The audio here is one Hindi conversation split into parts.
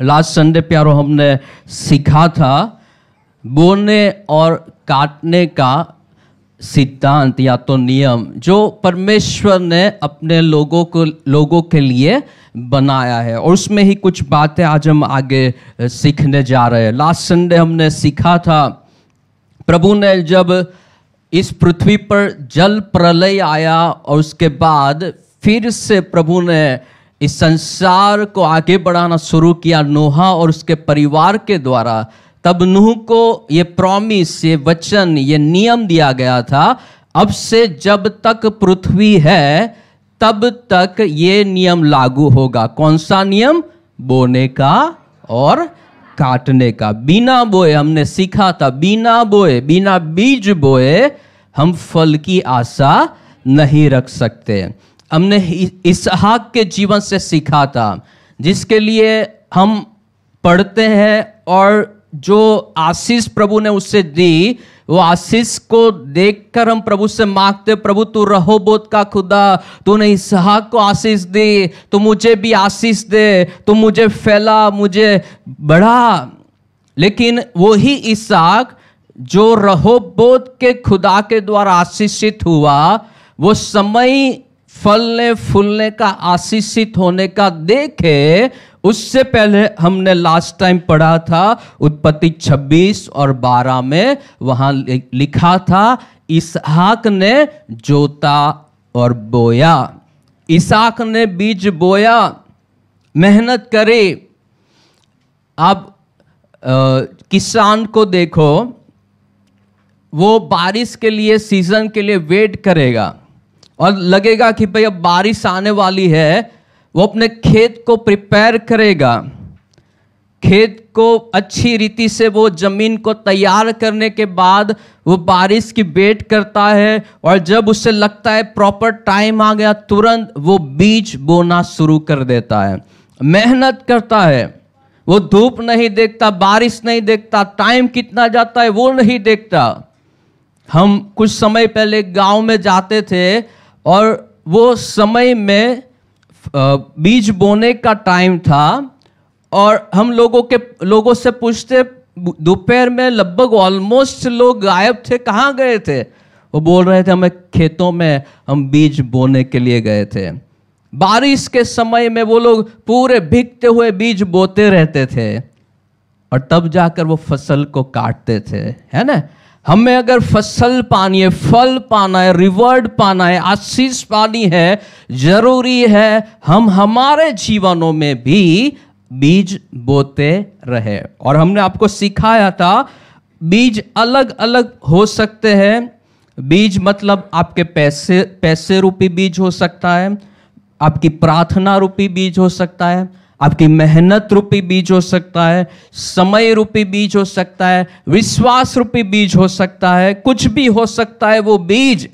लास्ट संडे प्यारो हमने सीखा था बोने और काटने का सिद्धांत या तो नियम जो परमेश्वर ने अपने लोगों को लोगों के लिए बनाया है और उसमें ही कुछ बातें आज हम आगे सीखने जा रहे हैं लास्ट संडे हमने सीखा था प्रभु ने जब इस पृथ्वी पर जल प्रलय आया और उसके बाद फिर से प्रभु ने इस संसार को आगे बढ़ाना शुरू किया नोहा और उसके परिवार के द्वारा तब नूह को ये प्रॉमिस ये वचन ये नियम दिया गया था अब से जब तक पृथ्वी है तब तक ये नियम लागू होगा कौन सा नियम बोने का और काटने का बिना बोए हमने सीखा था बिना बोए बिना बीज बोए हम फल की आशा नहीं रख सकते हमने इसहाक के जीवन से सीखा था जिसके लिए हम पढ़ते हैं और जो आशीष प्रभु ने उससे दी वो आशीष को देखकर हम प्रभु से मांगते प्रभु तू रहो बोध का खुदा तूने इसहाक को आशीष दी तो मुझे भी आशीष दे तो मुझे फैला मुझे बढ़ा लेकिन वही इसहाक जो रहो बोध के खुदा के द्वारा आशीषित हुआ वो समय फलने फूलने का आशीषित होने का देखे उससे पहले हमने लास्ट टाइम पढ़ा था उत्पत्ति 26 और 12 में वहां लिखा था इसहाक ने जोता और बोया इसहाक ने बीज बोया मेहनत करी अब किसान को देखो वो बारिश के लिए सीजन के लिए वेट करेगा और लगेगा कि भाई अब बारिश आने वाली है वो अपने खेत को प्रिपेयर करेगा खेत को अच्छी रीति से वो जमीन को तैयार करने के बाद वो बारिश की वेट करता है और जब उसे लगता है प्रॉपर टाइम आ गया तुरंत वो बीज बोना शुरू कर देता है मेहनत करता है वो धूप नहीं देखता बारिश नहीं देखता टाइम कितना जाता है वो नहीं देखता हम कुछ समय पहले गांव में जाते थे और वो समय में बीज बोने का टाइम था और हम लोगों के लोगों से पूछते दोपहर में लगभग ऑलमोस्ट लोग गायब थे कहाँ गए थे वो बोल रहे थे हमें खेतों में हम बीज बोने के लिए गए थे बारिश के समय में वो लोग पूरे भीगते हुए बीज बोते रहते थे और तब जाकर वो फसल को काटते थे है ना हमें अगर फसल पानी है फल पाना है रिवर्ड पाना है आशीष पानी है जरूरी है हम हमारे जीवनों में भी बीज बोते रहे और हमने आपको सिखाया था बीज अलग अलग हो सकते हैं बीज मतलब आपके पैसे पैसे रूपी बीज हो सकता है आपकी प्रार्थना रूपी बीज हो सकता है आपकी मेहनत रूपी बीज हो सकता है समय रूपी बीज हो सकता है विश्वास रूपी बीज हो सकता है कुछ भी हो सकता है वो बीज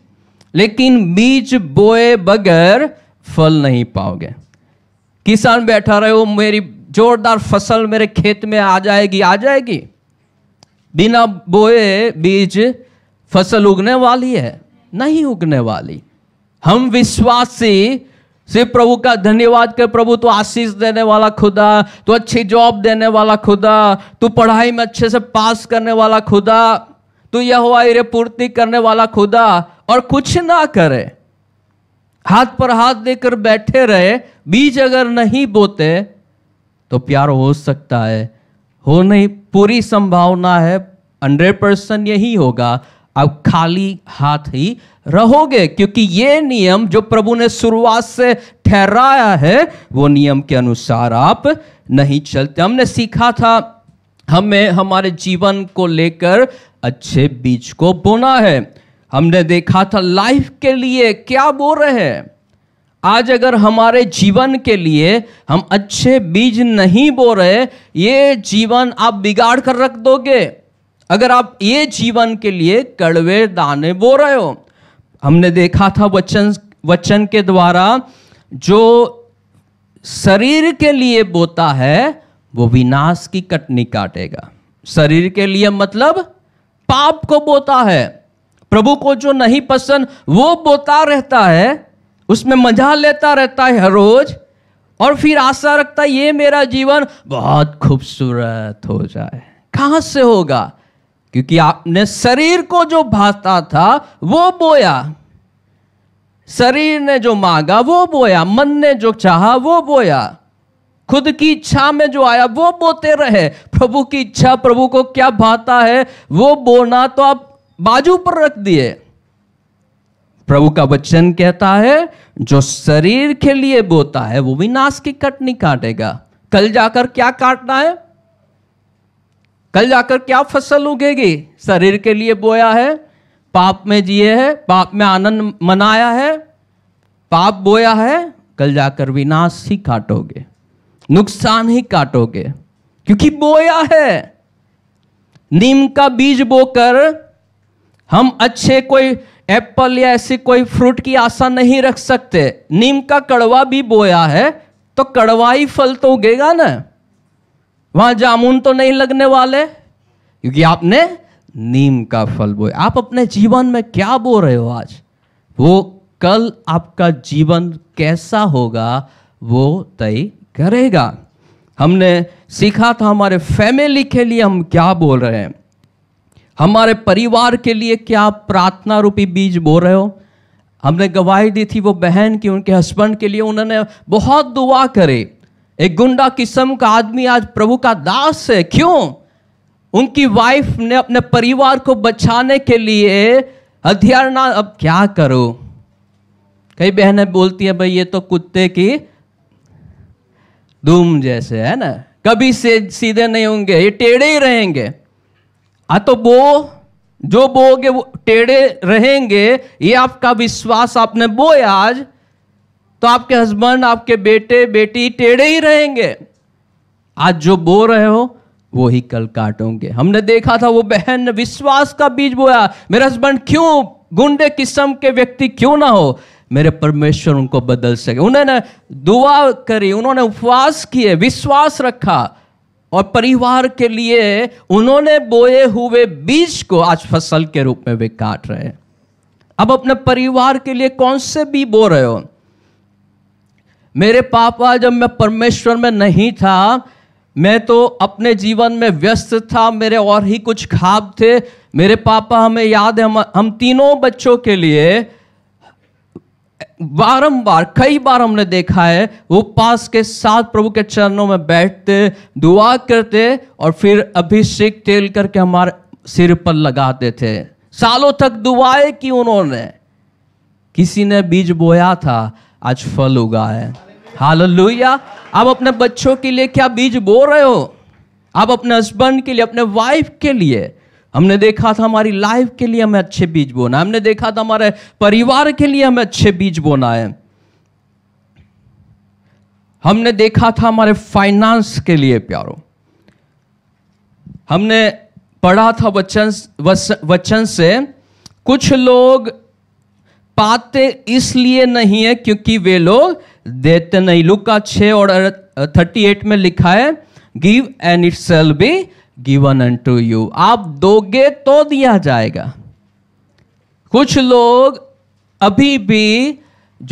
लेकिन बीज बोए बगैर फल नहीं पाओगे किसान बैठा रहे हो मेरी जोरदार फसल मेरे खेत में आ जाएगी आ जाएगी बिना बोए बीज फसल उगने वाली है नहीं उगने वाली हम विश्वासी सिर्फ प्रभु का धन्यवाद कर प्रभु तू आशीष देने वाला खुदा तू अच्छी जॉब देने वाला खुदा तू पढ़ाई में अच्छे से पास करने वाला खुदा तू यह हुआ इरे पूर्ति करने वाला खुदा और कुछ ना करे हाथ पर हाथ देकर बैठे रहे बीज अगर नहीं बोते तो प्यार हो सकता है हो नहीं पूरी संभावना है हंड्रेड परसेंट यही होगा अब खाली हाथ ही रहोगे क्योंकि ये नियम जो प्रभु ने शुरुआत से ठहराया है वो नियम के अनुसार आप नहीं चलते हमने सीखा था हमें हमारे जीवन को लेकर अच्छे बीज को बोना है हमने देखा था लाइफ के लिए क्या बो रहे हैं आज अगर हमारे जीवन के लिए हम अच्छे बीज नहीं बो रहे ये जीवन आप बिगाड़ कर रख दोगे अगर आप ये जीवन के लिए कड़वे दाने बो रहे हो हमने देखा था वचन वचन के द्वारा जो शरीर के लिए बोता है वो विनाश की कटनी काटेगा शरीर के लिए मतलब पाप को बोता है प्रभु को जो नहीं पसंद वो बोता रहता है उसमें मजा लेता रहता है हर रोज और फिर आशा रखता है ये मेरा जीवन बहुत खूबसूरत हो जाए कहां से होगा क्योंकि आपने शरीर को जो भाता था वो बोया शरीर ने जो मांगा वो बोया मन ने जो चाहा वो बोया खुद की इच्छा में जो आया वो बोते रहे प्रभु की इच्छा प्रभु को क्या भाता है वो बोना तो आप बाजू पर रख दिए प्रभु का वचन कहता है जो शरीर के लिए बोता है वो भी नाश की कटनी काटेगा कल जाकर क्या काटना है कल जाकर क्या फसल उगेगी शरीर के लिए बोया है पाप में जिए है पाप में आनंद मनाया है पाप बोया है कल जाकर विनाश ही काटोगे नुकसान ही काटोगे क्योंकि बोया है नीम का बीज बोकर हम अच्छे कोई एप्पल या ऐसी कोई फ्रूट की आशा नहीं रख सकते नीम का कड़वा भी बोया है तो कड़वाई फल तो उगेगा ना वहां जामुन तो नहीं लगने वाले क्योंकि आपने नीम का फल बोए आप अपने जीवन में क्या बो रहे हो आज वो कल आपका जीवन कैसा होगा वो तय करेगा हमने सीखा था हमारे फैमिली के लिए हम क्या बोल रहे हैं हमारे परिवार के लिए क्या प्रार्थना रूपी बीज बो रहे हो हमने गवाही दी थी वो बहन की उनके हस्बैंड के लिए उन्होंने बहुत दुआ करी एक गुंडा किस्म का आदमी आज प्रभु का दास है क्यों उनकी वाइफ ने अपने परिवार को बचाने के लिए हथियारना अब क्या करो कई बहनें बोलती है भाई ये तो कुत्ते की धूम जैसे है ना कभी से सीधे नहीं होंगे ये टेढ़े ही रहेंगे आ तो बो जो बोगे वो टेढ़े रहेंगे ये आपका विश्वास आपने बोया आज तो आपके हस्बैंड आपके बेटे बेटी टेढ़े ही रहेंगे आज जो बो रहे हो वो ही कल काटोगे हमने देखा था वो बहन विश्वास का बीज बोया मेरे हस्बैंड क्यों गुंडे किस्म के व्यक्ति क्यों ना हो मेरे परमेश्वर उनको बदल सके उन्होंने दुआ करी उन्होंने उपवास किए विश्वास रखा और परिवार के लिए उन्होंने बोए हुए बीज को आज फसल के रूप में वे काट रहे अब अपने परिवार के लिए कौन से बीज बो रहे हो मेरे पापा जब मैं परमेश्वर में नहीं था मैं तो अपने जीवन में व्यस्त था मेरे और ही कुछ खाब थे मेरे पापा हमें याद है हम हम तीनों बच्चों के लिए बारंबार कई बार हमने देखा है वो पास के साथ प्रभु के चरणों में बैठते दुआ करते और फिर अभिषेक तेल करके हमारे सिर पर लगाते थे सालों तक दुआएं की उन्होंने किसी ने बीज बोया था आज फल उगा है लोहिया आप अपने बच्चों के लिए क्या बीज बो रहे हो आप अपने हस्बैंड के लिए अपने वाइफ के लिए हमने देखा था हमारी लाइफ के लिए हमें अच्छे बीज बोना है हमने देखा था हमारे परिवार के लिए हमें अच्छे बीज बोना है हमने देखा था हमारे फाइनेंस के लिए प्यारो हमने पढ़ा था वचन वचन से कुछ लोग पाते इसलिए नहीं है क्योंकि वे लोग देते नहीं लुक का छः और थर्टी एट में लिखा है give and it shall be given unto you आप दोगे तो दिया जाएगा कुछ लोग अभी भी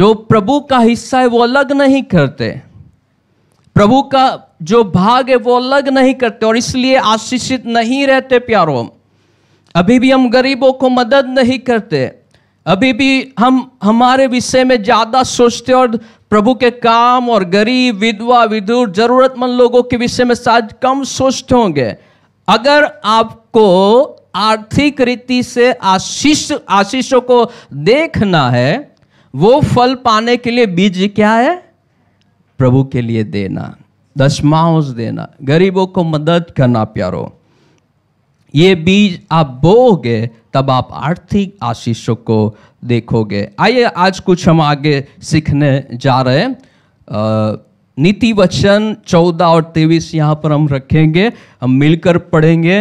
जो प्रभु का हिस्सा है वो अलग नहीं करते प्रभु का जो भाग है वो अलग नहीं करते और इसलिए आशीषित नहीं रहते प्यारों अभी भी हम गरीबों को मदद नहीं करते अभी भी हम हमारे विषय में ज़्यादा सोचते और प्रभु के काम और गरीब विधवा विदुर जरूरतमंद लोगों के विषय में शायद कम सोचते होंगे अगर आपको आर्थिक रीति से आशीष आशीषों को देखना है वो फल पाने के लिए बीज क्या है प्रभु के लिए देना दशमांश देना गरीबों को मदद करना प्यारो ये बीज आप बोगे तब आप आर्थिक आशीषों को देखोगे आइए आज कुछ हम आगे सीखने जा रहे हैं नीति वचन चौदह और तेईस यहाँ पर हम रखेंगे हम मिलकर पढ़ेंगे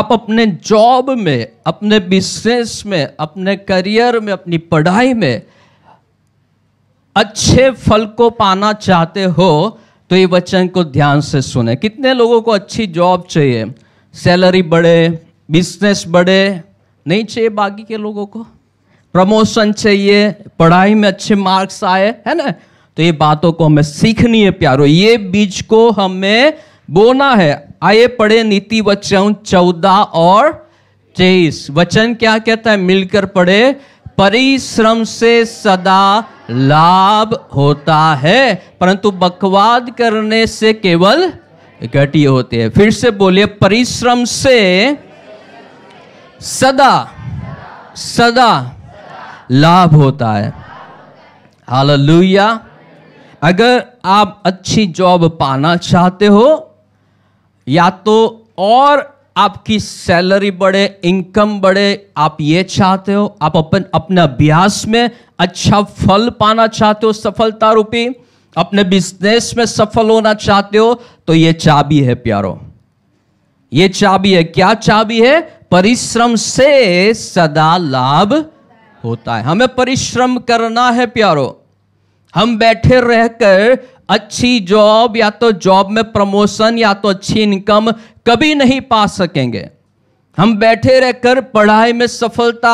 आप अपने जॉब में अपने बिजनेस में अपने करियर में अपनी पढ़ाई में अच्छे फल को पाना चाहते हो तो ये वचन को ध्यान से सुने कितने लोगों को अच्छी जॉब चाहिए सैलरी बढ़े बिजनेस बढ़े नहीं चाहिए बाकी के लोगों को प्रमोशन चाहिए पढ़ाई में अच्छे मार्क्स आए है ना तो ये बातों को हमें सीखनी है प्यारो ये बीज को हमें बोना है आए पढ़े नीति वचन चौदह और तेईस वचन क्या कहता है मिलकर पढ़े परिश्रम से सदा लाभ होता है परंतु बकवाद करने से केवल घटी होती है फिर से बोलिए परिश्रम से सदा सदा लाभ होता है हालेलुया अगर आप अच्छी जॉब पाना चाहते हो या तो और आपकी सैलरी बढ़े इनकम बढ़े आप ये चाहते हो आप अपन अपने अभ्यास में अच्छा फल पाना चाहते हो सफलता रूपी अपने बिजनेस में सफल होना चाहते हो तो ये चाबी है प्यारो ये चाबी है क्या चाबी है परिश्रम से सदा लाभ होता है हमें परिश्रम करना है प्यारो हम बैठे रहकर अच्छी जॉब या तो जॉब में प्रमोशन या तो अच्छी इनकम कभी नहीं पा सकेंगे हम बैठे रहकर पढ़ाई में सफलता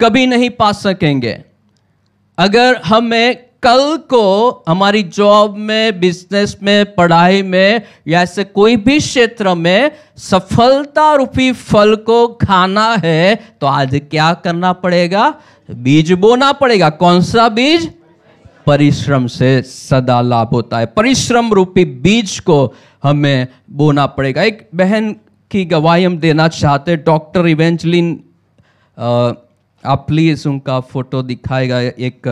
कभी नहीं पा सकेंगे अगर हमें कल को हमारी जॉब में बिजनेस में पढ़ाई में या ऐसे कोई भी क्षेत्र में सफलता रूपी फल को खाना है तो आज क्या करना पड़ेगा बीज बोना पड़ेगा कौन सा बीज परिश्रम से सदा लाभ होता है परिश्रम रूपी बीज को हमें बोना पड़ेगा एक बहन की गवाही हम देना चाहते डॉक्टर इवेंचलिन आप प्लीज़ उनका फोटो दिखाएगा एक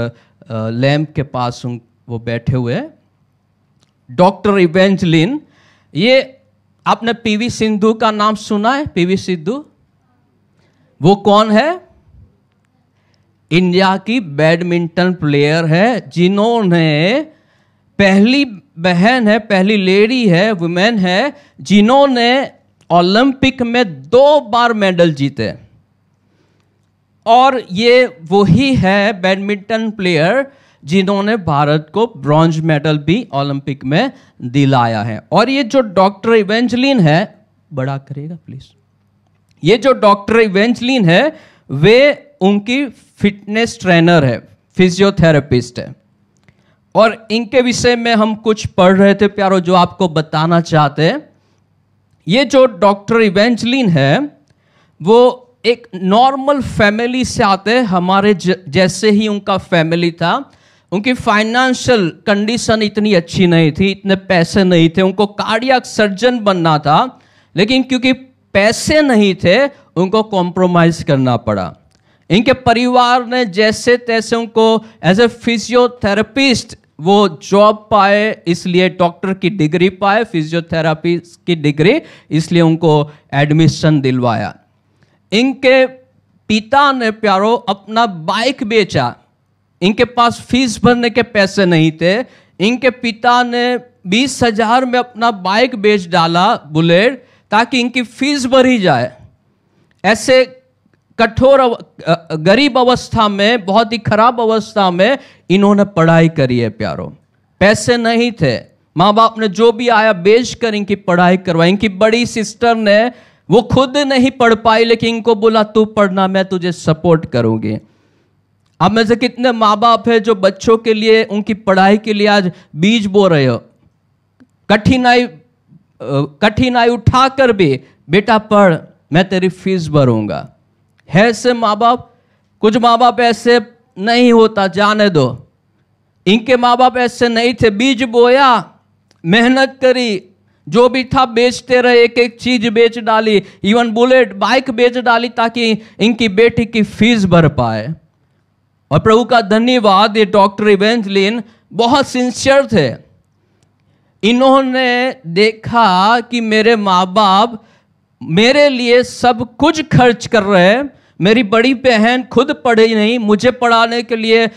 लैम्प के पास वो बैठे हुए डॉक्टर इवेंजलिन ये आपने पीवी सिंधु का नाम सुना है पीवी सिद्धू वो कौन है इंडिया की बैडमिंटन प्लेयर है जिन्होंने पहली बहन है पहली लेडी है वुमेन है जिन्होंने ओलंपिक में दो बार मेडल जीते हैं और ये वही है बैडमिंटन प्लेयर जिन्होंने भारत को ब्रॉन्ज मेडल भी ओलंपिक में दिलाया है और ये जो डॉक्टर इवेंजलिन है बड़ा करेगा प्लीज ये जो डॉक्टर इवेंजलिन है वे उनकी फिटनेस ट्रेनर है फिजियोथेरेपिस्ट है और इनके विषय में हम कुछ पढ़ रहे थे प्यारो जो आपको बताना चाहते हैं ये जो डॉक्टर इवेंजलिन है वो एक नॉर्मल फैमिली से आते हमारे जैसे ही उनका फैमिली था उनकी फाइनेंशियल कंडीशन इतनी अच्छी नहीं थी इतने पैसे नहीं थे उनको कार्डियक सर्जन बनना था लेकिन क्योंकि पैसे नहीं थे उनको कॉम्प्रोमाइज करना पड़ा इनके परिवार ने जैसे तैसे उनको एज ए फिजियोथेरेपिस्ट वो जॉब पाए इसलिए डॉक्टर की डिग्री पाए फिजियोथेरापी की डिग्री इसलिए उनको एडमिशन दिलवाया इनके पिता ने प्यारो अपना बाइक बेचा इनके पास फीस भरने के पैसे नहीं थे इनके पिता ने बीस हजार में अपना बाइक बेच डाला बुलेट ताकि इनकी फीस भरी जाए ऐसे कठोर गरीब अवस्था में बहुत ही खराब अवस्था में इन्होंने पढ़ाई करी है प्यारो पैसे नहीं थे माँ बाप ने जो भी आया बेच कर इनकी पढ़ाई करवाई इनकी बड़ी सिस्टर ने वो खुद नहीं पढ़ पाई लेकिन इनको बोला तू पढ़ना मैं तुझे सपोर्ट करूंगी अब में से कितने माँ बाप है जो बच्चों के लिए उनकी पढ़ाई के लिए आज बीज बो रहे हो कठिनाई कठिनाई उठाकर भी बेटा पढ़ मैं तेरी फीस भरूंगा है ऐसे माँ बाप कुछ माँ बाप ऐसे नहीं होता जाने दो इनके माँ बाप ऐसे नहीं थे बीज बोया मेहनत करी जो भी था बेचते रहे एक एक चीज बेच डाली इवन बुलेट बाइक बेच डाली ताकि इनकी बेटी की फीस भर पाए और प्रभु का धन्यवाद ये डॉक्टर इवेंजलिन बहुत सिंसियर थे इन्होंने देखा कि मेरे माँ बाप मेरे लिए सब कुछ खर्च कर रहे हैं मेरी बड़ी बहन खुद पढ़ी नहीं मुझे पढ़ाने के लिए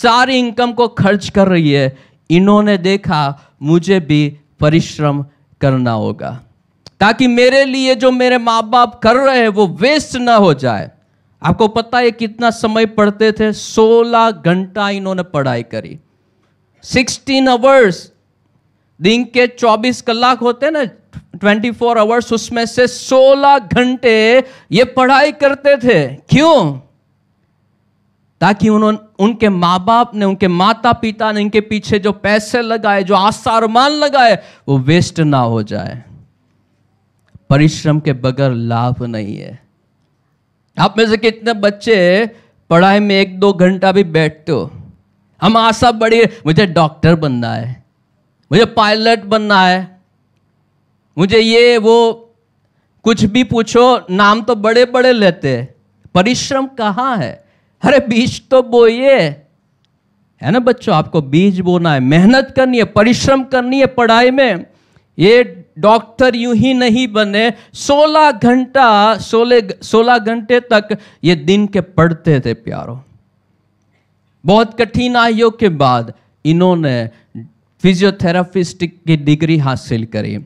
सारी इनकम को खर्च कर रही है इन्होंने देखा मुझे भी परिश्रम करना होगा ताकि मेरे लिए जो मेरे माँ बाप कर रहे हैं वो वेस्ट ना हो जाए आपको पता है कितना समय पढ़ते थे 16 घंटा इन्होंने पढ़ाई करी 16 आवर्स दिन के 24 कलाक होते ना 24 आवर्स उसमें से 16 घंटे ये पढ़ाई करते थे क्यों ताकि उन्होंने उनके माँ बाप ने उनके माता पिता ने इनके पीछे जो पैसे लगाए जो आशा मान लगाए वो वेस्ट ना हो जाए परिश्रम के बगैर लाभ नहीं है आप में से कितने बच्चे पढ़ाई में एक दो घंटा भी बैठते हो हम आशा बड़ी मुझे डॉक्टर बनना है मुझे पायलट बनना है मुझे ये वो कुछ भी पूछो नाम तो बड़े बड़े लेते हैं परिश्रम कहाँ है अरे बीज तो बोइए है ना बच्चों आपको बीज बोना है मेहनत करनी है परिश्रम करनी है पढ़ाई में ये डॉक्टर यूं ही नहीं बने 16 घंटा 16 सोलह घंटे तक ये दिन के पढ़ते थे प्यारों बहुत कठिनाइयों के बाद इन्होंने फिजियोथेरापिस्ट की डिग्री हासिल करी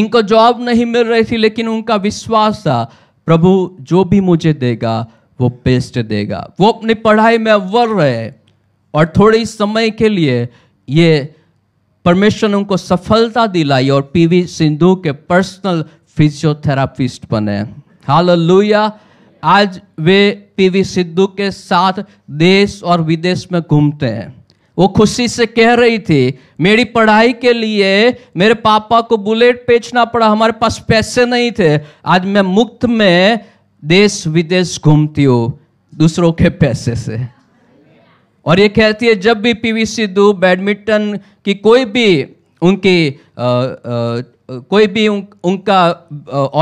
इनको जॉब नहीं मिल रही थी लेकिन उनका विश्वास था प्रभु जो भी मुझे देगा वो पेस्ट देगा वो अपनी पढ़ाई में अव्वल रहे और थोड़े समय के लिए ये परमेश्वर ने उनको सफलता दिलाई और पीवी सिंधु के पर्सनल फिजियोथेरापिस्ट बने हालेलुया आज वे पीवी सिद्धू के साथ देश और विदेश में घूमते हैं वो खुशी से कह रही थी मेरी पढ़ाई के लिए मेरे पापा को बुलेट बेचना पड़ा हमारे पास पैसे नहीं थे आज मैं मुफ्त में देश विदेश घूमती हो दूसरों के पैसे से और ये कहती है जब भी वी सिद्धू बैडमिंटन की कोई भी उनकी आ, आ, कोई भी उन, उनका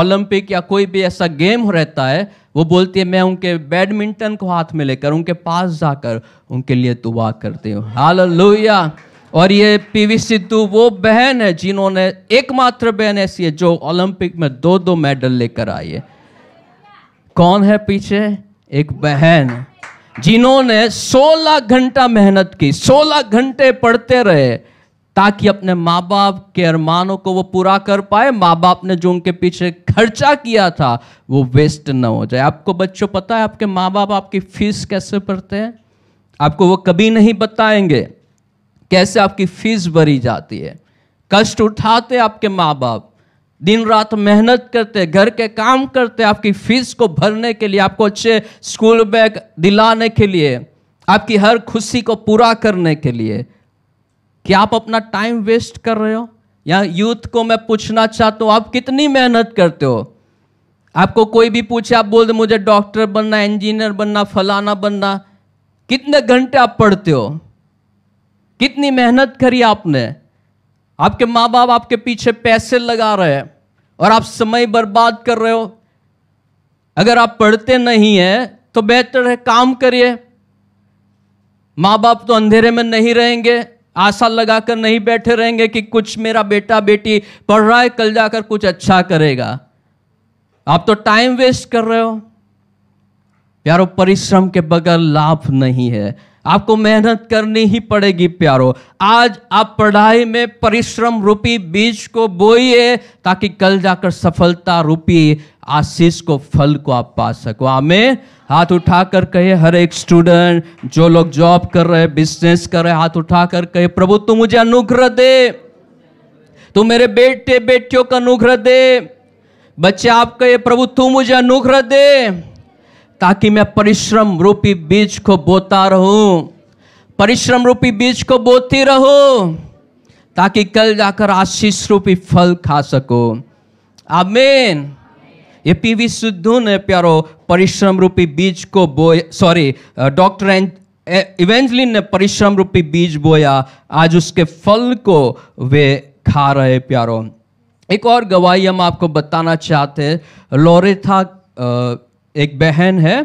ओलंपिक या कोई भी ऐसा गेम रहता है वो बोलती है मैं उनके बैडमिंटन को हाथ में लेकर उनके पास जाकर उनके लिए दुआ करती हूँ लोहिया और ये पी वी सिद्धू वो बहन है जिन्होंने एकमात्र बहन ऐसी है जो ओलंपिक में दो दो मेडल लेकर आई है कौन है पीछे एक बहन जिन्होंने 16 घंटा मेहनत की 16 घंटे पढ़ते रहे ताकि अपने माँ बाप के अरमानों को वो पूरा कर पाए माँ बाप ने जो उनके पीछे खर्चा किया था वो वेस्ट ना हो जाए आपको बच्चों पता है आपके माँ बाप आपकी फीस कैसे भरते हैं आपको वो कभी नहीं बताएंगे कैसे आपकी फीस भरी जाती है कष्ट उठाते आपके माँ बाप दिन रात मेहनत करते घर के काम करते आपकी फीस को भरने के लिए आपको अच्छे स्कूल बैग दिलाने के लिए आपकी हर खुशी को पूरा करने के लिए क्या आप अपना टाइम वेस्ट कर रहे हो या यूथ को मैं पूछना चाहता हूँ आप कितनी मेहनत करते हो आपको कोई भी पूछे आप बोल दो मुझे डॉक्टर बनना इंजीनियर बनना फलाना बनना कितने घंटे आप पढ़ते हो कितनी मेहनत करी आपने आपके माँ बाप आपके पीछे पैसे लगा रहे हैं और आप समय बर्बाद कर रहे हो अगर आप पढ़ते नहीं हैं तो बेहतर है काम करिए माँ बाप तो अंधेरे में नहीं रहेंगे आशा लगाकर नहीं बैठे रहेंगे कि कुछ मेरा बेटा बेटी पढ़ रहा है कल जाकर कुछ अच्छा करेगा आप तो टाइम वेस्ट कर रहे हो प्यारो परिश्रम के बगैर लाभ नहीं है आपको मेहनत करनी ही पड़ेगी प्यारो आज आप पढ़ाई में परिश्रम रूपी बीज को बोइए ताकि कल जाकर सफलता रूपी आशीष को फल को आप पा सको हमें हाथ उठा कर कहे हर एक स्टूडेंट जो लोग जॉब कर रहे बिजनेस कर रहे हाथ उठा कर कहे प्रभु तू मुझे अनुग्रह दे तू मेरे बेटे बेटियों का अनुग्रह दे बच्चे आप कहे प्रभु तू मुझे अनुग्रह दे ताकि मैं परिश्रम रूपी बीज को बोता रहूं परिश्रम रूपी बीज को बोती रहूं ताकि कल जाकर आशीष रूपी फल खा सको आमेन ये पीवी सिद्धू ने प्यारो परिश्रम रूपी बीज को बोए सॉरी डॉक्टर इवेंजलिन ने परिश्रम रूपी बीज बोया आज उसके फल को वे खा रहे प्यारो एक और गवाही हम आपको बताना चाहते हैं लोरेथा एक बहन है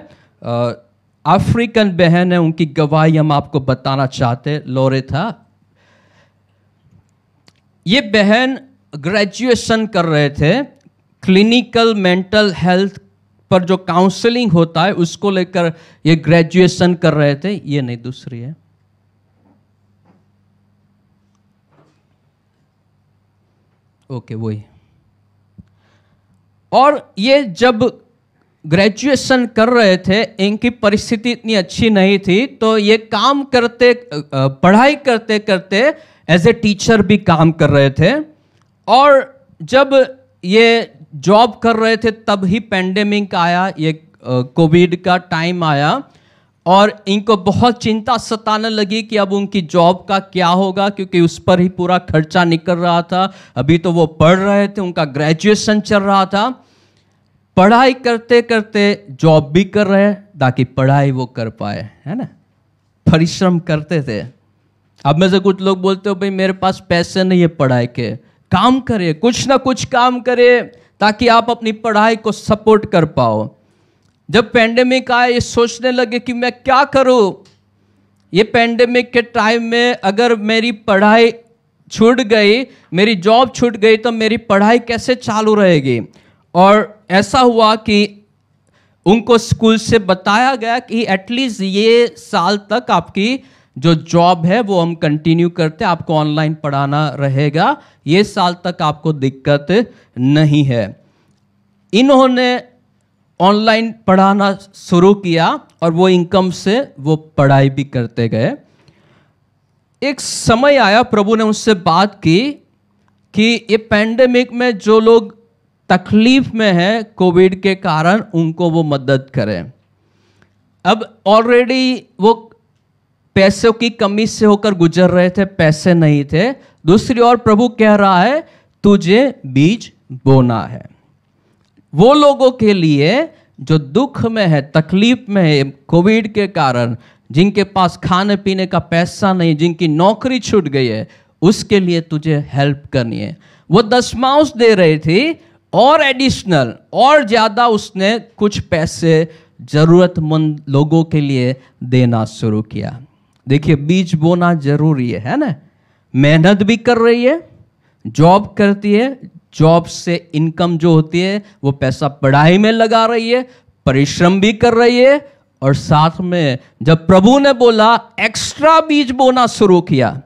अफ्रीकन बहन है उनकी गवाही हम आपको बताना चाहते लोरे था ये बहन ग्रेजुएशन कर रहे थे क्लिनिकल मेंटल हेल्थ पर जो काउंसलिंग होता है उसको लेकर ये ग्रेजुएशन कर रहे थे ये नहीं दूसरी है ओके वही और ये जब ग्रेजुएशन कर रहे थे इनकी परिस्थिति इतनी अच्छी नहीं थी तो ये काम करते पढ़ाई करते करते एज ए टीचर भी काम कर रहे थे और जब ये जॉब कर रहे थे तब ही पेंडेमिक आया ये कोविड का टाइम आया और इनको बहुत चिंता सताने लगी कि अब उनकी जॉब का क्या होगा क्योंकि उस पर ही पूरा खर्चा निकल रहा था अभी तो वो पढ़ रहे थे उनका ग्रेजुएशन चल रहा था पढ़ाई करते करते जॉब भी कर रहे हैं ताकि पढ़ाई वो कर पाए है ना परिश्रम करते थे अब में से कुछ लोग बोलते हो भाई मेरे पास पैसे नहीं है पढ़ाई के काम करे कुछ ना कुछ काम करे ताकि आप अपनी पढ़ाई को सपोर्ट कर पाओ जब पैंडेमिक आए ये सोचने लगे कि मैं क्या करूं ये पैंडेमिक के टाइम में अगर मेरी पढ़ाई छूट गई मेरी जॉब छूट गई तो मेरी पढ़ाई कैसे चालू रहेगी और ऐसा हुआ कि उनको स्कूल से बताया गया कि एटलीस्ट ये साल तक आपकी जो जॉब है वो हम कंटिन्यू करते आपको ऑनलाइन पढ़ाना रहेगा ये साल तक आपको दिक्कत नहीं है इन्होंने ऑनलाइन पढ़ाना शुरू किया और वो इनकम से वो पढ़ाई भी करते गए एक समय आया प्रभु ने उनसे बात की कि ये पैंडेमिक में जो लोग तकलीफ में है कोविड के कारण उनको वो मदद करें अब ऑलरेडी वो पैसों की कमी से होकर गुजर रहे थे पैसे नहीं थे दूसरी ओर प्रभु कह रहा है तुझे बीज बोना है वो लोगों के लिए जो दुख में है तकलीफ में है कोविड के कारण जिनके पास खाने पीने का पैसा नहीं जिनकी नौकरी छूट गई है उसके लिए तुझे हेल्प करनी है वो दसमाउस दे रही थी और एडिशनल और ज़्यादा उसने कुछ पैसे ज़रूरतमंद लोगों के लिए देना शुरू किया देखिए बीज बोना जरूरी है है ना मेहनत भी कर रही है जॉब करती है जॉब से इनकम जो होती है वो पैसा पढ़ाई में लगा रही है परिश्रम भी कर रही है और साथ में जब प्रभु ने बोला एक्स्ट्रा बीज बोना शुरू किया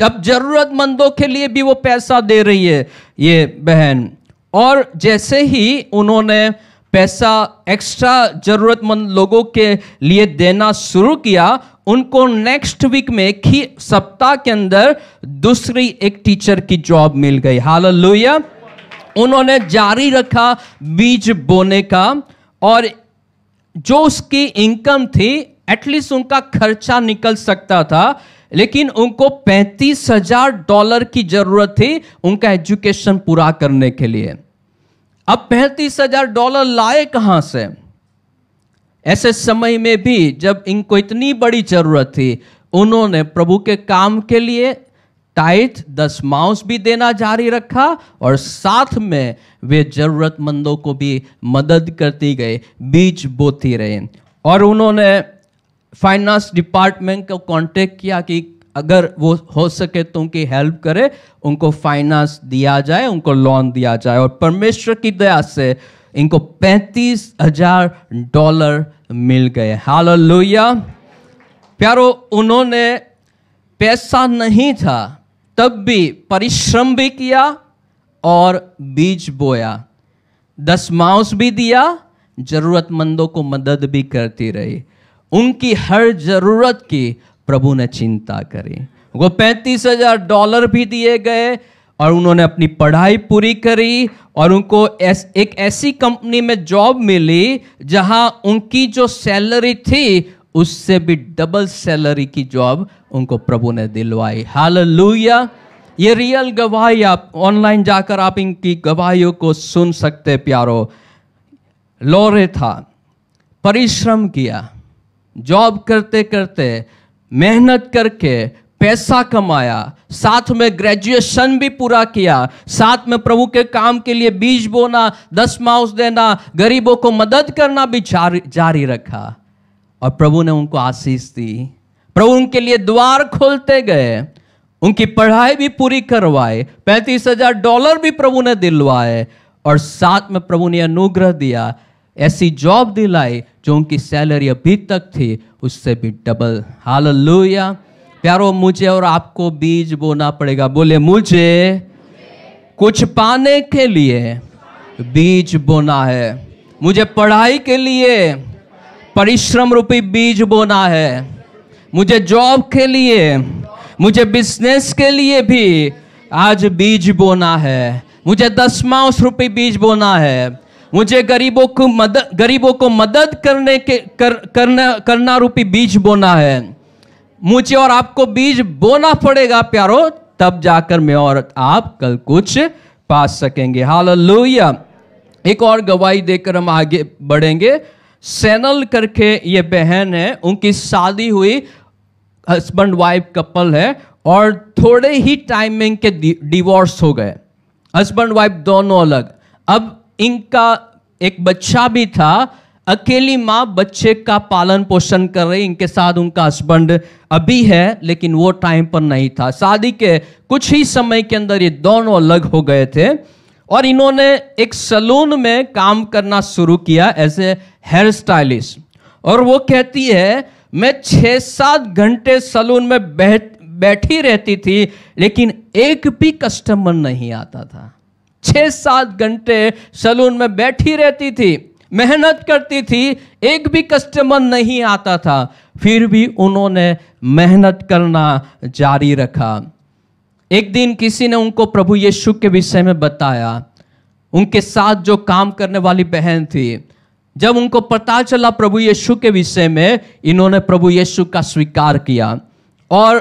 जब जरूरतमंदों के लिए भी वो पैसा दे रही है ये बहन और जैसे ही उन्होंने पैसा एक्स्ट्रा जरूरतमंद लोगों के लिए देना शुरू किया उनको नेक्स्ट वीक में ही सप्ताह के अंदर दूसरी एक टीचर की जॉब मिल गई हाल उन्होंने जारी रखा बीज बोने का और जो उसकी इनकम थी एटलीस्ट उनका खर्चा निकल सकता था लेकिन उनको पैंतीस हजार डॉलर की जरूरत थी उनका एजुकेशन पूरा करने के लिए अब पैंतीस हजार डॉलर लाए कहां से ऐसे समय में भी जब इनको इतनी बड़ी जरूरत थी उन्होंने प्रभु के काम के लिए टाइट दस माउस भी देना जारी रखा और साथ में वे जरूरतमंदों को भी मदद करती गए बीज बोती रहे और उन्होंने फाइनेंस डिपार्टमेंट को कांटेक्ट किया कि अगर वो हो सके तो उनकी हेल्प करे उनको फाइनेंस दिया जाए उनको लोन दिया जाए और परमेश्वर की दया से इनको पैंतीस हजार डॉलर मिल गए हाल लोहिया प्यारो उन्होंने पैसा नहीं था तब भी परिश्रम भी किया और बीज बोया दस माउस भी दिया जरूरतमंदों को मदद भी करती रही उनकी हर जरूरत की प्रभु ने चिंता करी वो पैंतीस हजार डॉलर भी दिए गए और उन्होंने अपनी पढ़ाई पूरी करी और उनको एस, एक ऐसी कंपनी में जॉब मिली जहां उनकी जो सैलरी थी उससे भी डबल सैलरी की जॉब उनको प्रभु ने दिलवाई हाल ये रियल गवाही आप ऑनलाइन जाकर आप इनकी गवाहियों को सुन सकते प्यारो लोरे था परिश्रम किया जॉब करते करते मेहनत करके पैसा कमाया साथ में ग्रेजुएशन भी पूरा किया साथ में प्रभु के काम के लिए बीज बोना दस माउस देना गरीबों को मदद करना भी जारी, जारी रखा और प्रभु ने उनको आशीष दी प्रभु उनके लिए द्वार खोलते गए उनकी पढ़ाई भी पूरी करवाए पैंतीस हजार डॉलर भी प्रभु ने दिलवाए और साथ में प्रभु ने अनुग्रह दिया ऐसी जॉब दिलाई जो उनकी सैलरी अभी तक थी उससे भी डबल हाल प्यारो मुझे और आपको बीज बोना पड़ेगा बोले मुझे कुछ पाने के लिए बीज बोना है मुझे पढ़ाई के लिए परिश्रम रूपी बीज बोना है मुझे जॉब के लिए मुझे बिजनेस के लिए भी आज बीज बोना है मुझे दस माउस रूपी बीज बोना है मुझे गरीबों को मदद गरीबों को मदद करने के कर, करना करना रूपी बीज बोना है मुझे और आपको बीज बोना पड़ेगा प्यारो तब जाकर मैं और आप कल कुछ पा सकेंगे हाल एक और गवाही देकर हम आगे बढ़ेंगे सैनल करके ये बहन है उनकी शादी हुई हस्बैंड वाइफ कपल है और थोड़े ही टाइमिंग के डिवोर्स हो गए हस्बैंड वाइफ दोनों अलग अब इनका एक बच्चा भी था अकेली माँ बच्चे का पालन पोषण कर रही इनके साथ उनका हस्बैंड अभी है लेकिन वो टाइम पर नहीं था शादी के कुछ ही समय के अंदर ये दोनों अलग हो गए थे और इन्होंने एक सलून में काम करना शुरू किया एज ए हेयर स्टाइलिस्ट और वो कहती है मैं छः सात घंटे सलून में बैठ बैठी रहती थी लेकिन एक भी कस्टमर नहीं आता था छः सात घंटे सलून में बैठी रहती थी मेहनत करती थी एक भी कस्टमर नहीं आता था फिर भी उन्होंने मेहनत करना जारी रखा एक दिन किसी ने उनको प्रभु यीशु के विषय में बताया उनके साथ जो काम करने वाली बहन थी जब उनको पता चला प्रभु यीशु के विषय में इन्होंने प्रभु यीशु का स्वीकार किया और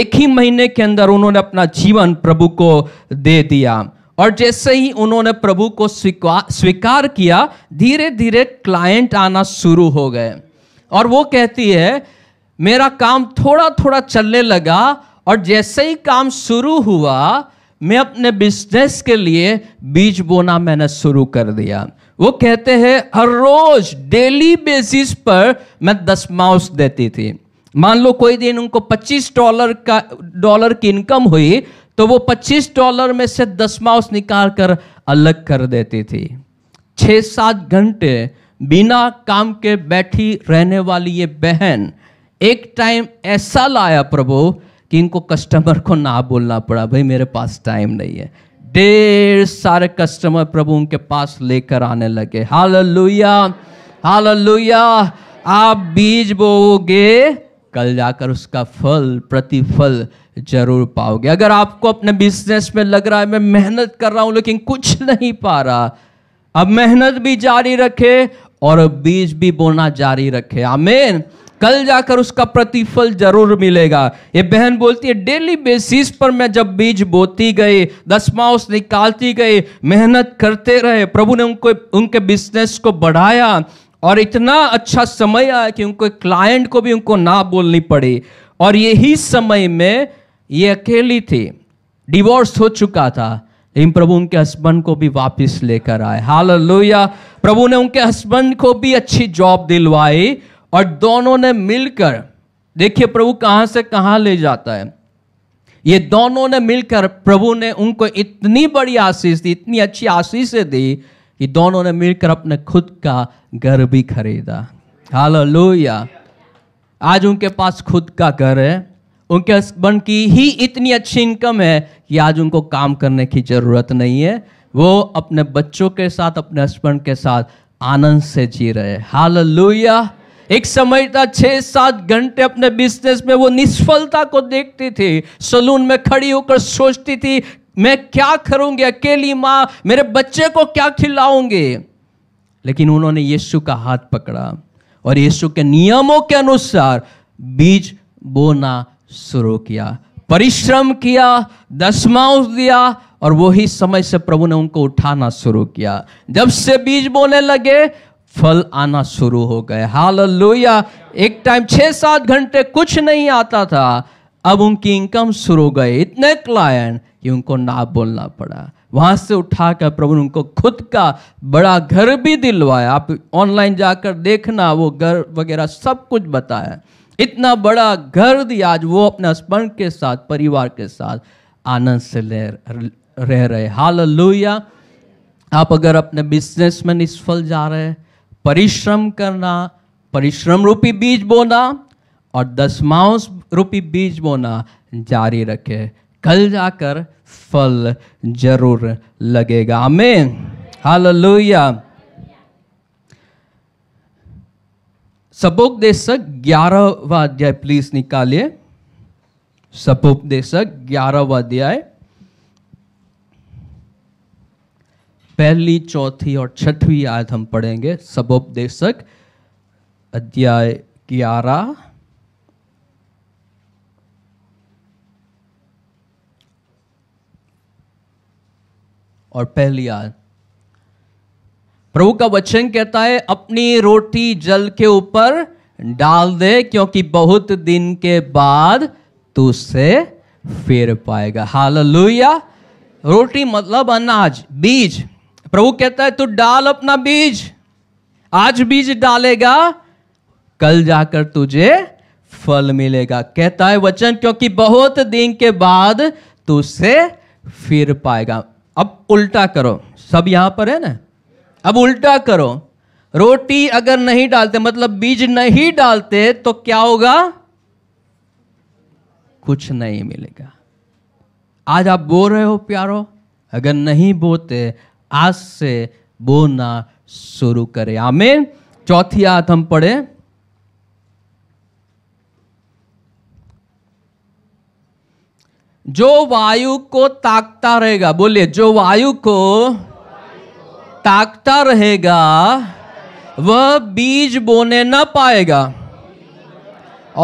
एक ही महीने के अंदर उन्होंने अपना जीवन प्रभु को दे दिया और जैसे ही उन्होंने प्रभु को स्वीकार स्वीकार किया धीरे धीरे क्लाइंट आना शुरू हो गए और वो कहती है मेरा काम थोड़ा थोड़ा चलने लगा और जैसे ही काम शुरू हुआ मैं अपने बिजनेस के लिए बीज बोना मैंने शुरू कर दिया वो कहते हैं हर रोज डेली बेसिस पर मैं दस माउस देती थी मान लो कोई दिन उनको 25 डॉलर का डॉलर की इनकम हुई तो वो 25 डॉलर में से माउस निकाल कर अलग कर देती थी छः सात घंटे बिना काम के बैठी रहने वाली ये बहन एक टाइम ऐसा लाया प्रभु कि इनको कस्टमर को ना बोलना पड़ा भाई मेरे पास टाइम नहीं है ढेर सारे कस्टमर प्रभु उनके पास लेकर आने लगे हाल लुया हाल लुया आप बीज बोगे कल जाकर उसका फल प्रतिफल जरूर पाओगे अगर आपको अपने बिजनेस में लग रहा है मैं मेहनत कर रहा हूं लेकिन कुछ नहीं पा रहा अब मेहनत भी जारी रखे और बीज भी बोना जारी रखे आमेन कल जाकर उसका प्रतिफल जरूर मिलेगा ये बहन बोलती है डेली बेसिस पर मैं जब बीज बोती गई दस माउस निकालती गई मेहनत करते रहे प्रभु ने उनको उनके बिजनेस को बढ़ाया और इतना अच्छा समय आया कि उनको क्लाइंट को भी उनको ना बोलनी पड़ी और यही समय में ये अकेली थी डिवोर्स हो चुका था लेकिन प्रभु उनके हस्बैंड को भी वापस लेकर आए हाल प्रभु ने उनके हस्बैंड को भी अच्छी जॉब दिलवाई और दोनों ने मिलकर देखिए प्रभु कहां से कहां ले जाता है ये दोनों ने मिलकर प्रभु ने उनको इतनी बड़ी आशीष दी इतनी अच्छी आशीष दी कि दोनों ने मिलकर अपने खुद का घर भी खरीदा हालेलुया आज उनके पास खुद का घर है उनके हस्बैंड की ही इतनी अच्छी इनकम है कि आज उनको काम करने की ज़रूरत नहीं है वो अपने बच्चों के साथ अपने हस्बैंड के साथ आनंद से जी रहे लोहिया एक समय था छह सात घंटे अपने बिजनेस में वो निष्फलता को देखती थी सलून में खड़ी होकर सोचती थी मैं क्या करूंगी अकेली माँ मेरे बच्चे को क्या खिलाऊंगी लेकिन उन्होंने यीशु का हाथ पकड़ा और यीशु के नियमों के अनुसार बीज बोना शुरू किया परिश्रम किया दसमाउस दिया और वही समय से प्रभु ने उनको उठाना शुरू किया जब से बीज बोने लगे फल आना शुरू हो गए हाल एक टाइम छः सात घंटे कुछ नहीं आता था अब उनकी इनकम शुरू हो गई इतने क्लाइंट कि उनको ना बोलना पड़ा वहां से उठाकर प्रभु ने उनको खुद का बड़ा घर भी दिलवाया आप ऑनलाइन जाकर देखना वो घर वगैरह सब कुछ बताया इतना बड़ा घर दिया आज वो अपने स्मरण के साथ परिवार के साथ आनंद से ले रह रहे हाल लोहिया आप अगर अपने बिजनेस में निष्फल जा रहे परिश्रम करना परिश्रम रूपी बीज बोना और दसमांश रूपी बीज बोना जारी रखे कल जाकर फल जरूर लगेगा हमें हालेलुया सपोपदेशक ग्यारहवा अध्याय प्लीज निकालिए सपोपदेशक ग्यारहवा अध्याय पहली चौथी और छठवीं आयत हम पढ़ेंगे सबोपदेशक अध्याय ग्यारह और पहली आज प्रभु का वचन कहता है अपनी रोटी जल के ऊपर डाल दे क्योंकि बहुत दिन के बाद तू उसे फेर पाएगा हाल रोटी मतलब अनाज बीज प्रभु कहता है तू डाल अपना बीज आज बीज डालेगा कल जाकर तुझे फल मिलेगा कहता है वचन क्योंकि बहुत दिन के बाद तू उसे फिर पाएगा अब उल्टा करो सब यहां पर है ना अब उल्टा करो रोटी अगर नहीं डालते मतलब बीज नहीं डालते तो क्या होगा कुछ नहीं मिलेगा आज आप बो रहे हो प्यारो अगर नहीं बोते आज से बोना शुरू करें आमेन चौथी आत हम पढ़े जो वायु को ताकता रहेगा बोलिए जो वायु को ताकता रहेगा वह बीज बोने ना पाएगा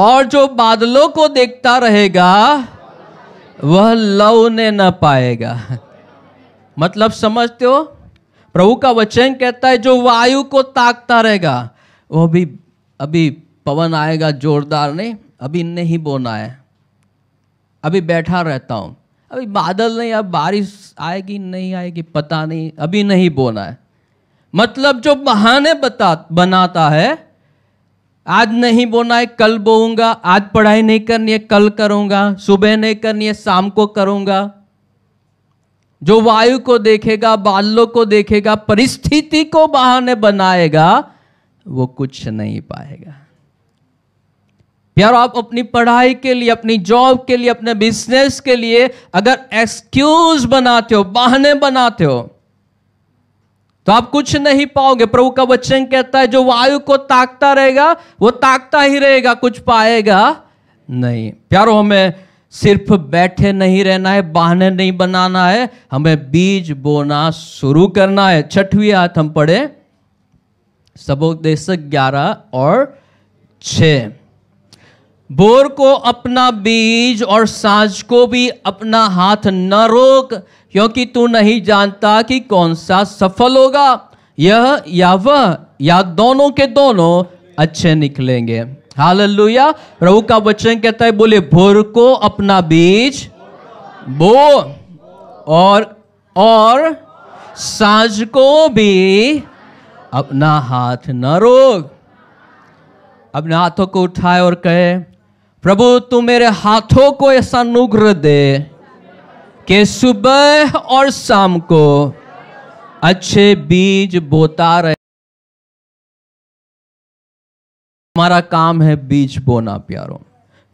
और जो बादलों को देखता रहेगा वह लौने न पाएगा मतलब समझते हो प्रभु का वचन कहता है जो वायु को ताकता रहेगा वह भी अभी पवन आएगा जोरदार ने अभी नहीं बोना है अभी बैठा रहता हूँ अभी बादल नहीं अब बारिश आएगी नहीं आएगी पता नहीं अभी नहीं बोना है मतलब जो बहाने बता बनाता है आज नहीं बोना है कल बोऊंगा आज पढ़ाई नहीं करनी है कल करूंगा सुबह नहीं करनी है शाम को करूंगा जो वायु को देखेगा बालों को देखेगा परिस्थिति को बहाने बनाएगा वो कुछ नहीं पाएगा यार आप अपनी पढ़ाई के लिए अपनी जॉब के लिए अपने बिजनेस के लिए अगर एक्सक्यूज बनाते हो बहाने बनाते हो तो आप कुछ नहीं पाओगे प्रभु का वचन कहता है जो वायु को ताकता रहेगा वो ताकता ही रहेगा कुछ पाएगा नहीं प्यारो हमें सिर्फ बैठे नहीं रहना है बहाने नहीं बनाना है हमें बीज बोना शुरू करना है छठवी हाथ हम पढ़े सबोदेश ग्यारह और छह बोर को अपना बीज और साज को भी अपना हाथ न रोक क्योंकि तू नहीं जानता कि कौन सा सफल होगा यह या वह या दोनों के दोनों अच्छे निकलेंगे हाल लुया प्रभु का वचन कहता है बोले भोर को अपना बीज बो और और साज को भी अपना हाथ न रोक अपने हाथों को उठाए और कहे प्रभु तू मेरे हाथों को ऐसा अनुग्रह दे कि सुबह और शाम को अच्छे बीज बोता रहे हमारा काम है बीज बोना प्यारो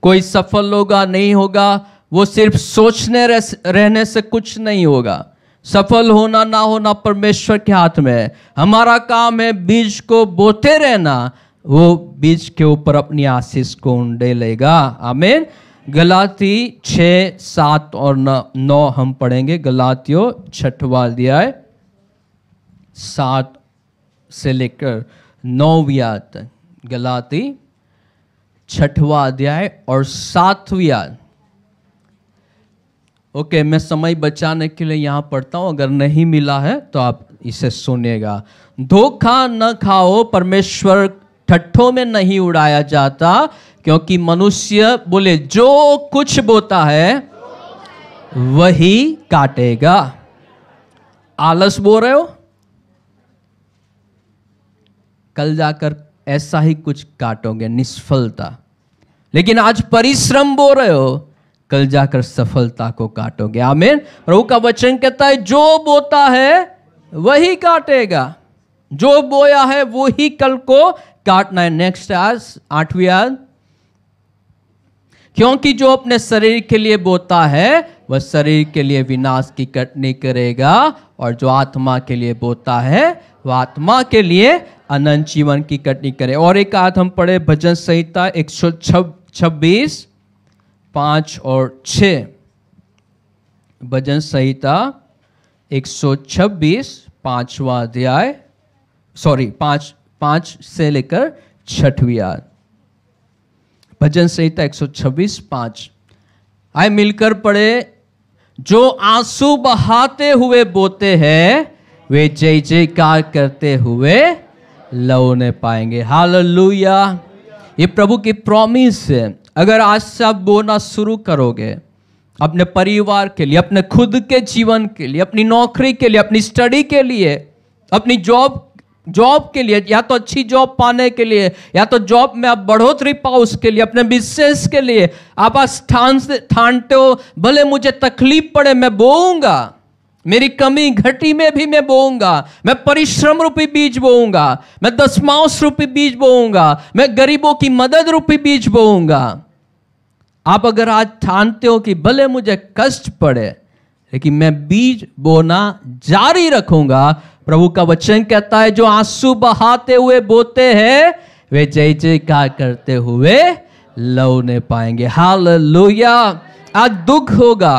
कोई सफल होगा नहीं होगा वो सिर्फ सोचने रहने से कुछ नहीं होगा सफल होना ना होना परमेश्वर के हाथ में है हमारा काम है बीज को बोते रहना वो बीज के ऊपर अपनी आशीष को उंडे लेगा आमीन गलाती छ सात और नौ हम पढ़ेंगे गलातियों छठवा है सात से लेकर नौ तक गलाती छठवा अध्याय और सातविया ओके मैं समय बचाने के लिए यहां पढ़ता हूं अगर नहीं मिला है तो आप इसे सुनेगा धोखा न खाओ परमेश्वर ठट्ठों में नहीं उड़ाया जाता क्योंकि मनुष्य बोले जो कुछ बोता है वही काटेगा आलस बो रहे हो कल जाकर ऐसा ही कुछ काटोगे निष्फलता लेकिन आज परिश्रम बो रहे हो कल जाकर सफलता को काटोगे आमेर प्रभु का वचन कहता है जो बोता है वही काटेगा जो बोया है वो ही कल को काटना है नेक्स्ट आज आठवीं आज क्योंकि जो अपने शरीर के लिए बोता है वह शरीर के लिए विनाश की कटनी करेगा और जो आत्मा के लिए बोता है वह आत्मा के लिए अनंत जीवन की कटनी करे और एक आध हम पढ़े भजन संहिता एक सौ छब्बीस पांच और छ भजन संहिता एक सौ छब्बीस पांचवा अध्याय सॉरी पांच पांच से लेकर छठवी आज भजन संहिता एक सौ छब्बीस पांच आए मिलकर पड़े जो आंसू बहाते हुए बोते हैं वे जय जयकार करते हुए लौने पाएंगे हालेलुया ये प्रभु की प्रॉमिस है अगर आज से आप बोना शुरू करोगे अपने परिवार के लिए अपने खुद के जीवन के लिए अपनी नौकरी के लिए अपनी स्टडी के लिए अपनी जॉब जॉब के लिए या तो अच्छी जॉब पाने के लिए या तो जॉब में आप बढ़ोतरी पाओ उसके लिए अपने बिजनेस के लिए आप स्थान से ठानते हो भले मुझे तकलीफ पड़े मैं बोऊंगा मेरी कमी घटी में भी मैं बोऊंगा मैं परिश्रम रूपी बीज बोऊंगा मैं दसमांश रूपी बीज बोऊंगा मैं गरीबों की मदद रूपी बीज बोऊंगा आप अगर आज ठानते हो कि भले मुझे कष्ट पड़े लेकिन मैं बीज बोना जारी रखूंगा प्रभु का वचन कहता है जो आंसू बहाते हुए बोते हैं वे जय जयकार करते हुए लव ने पाएंगे हाल लोहिया आज दुख होगा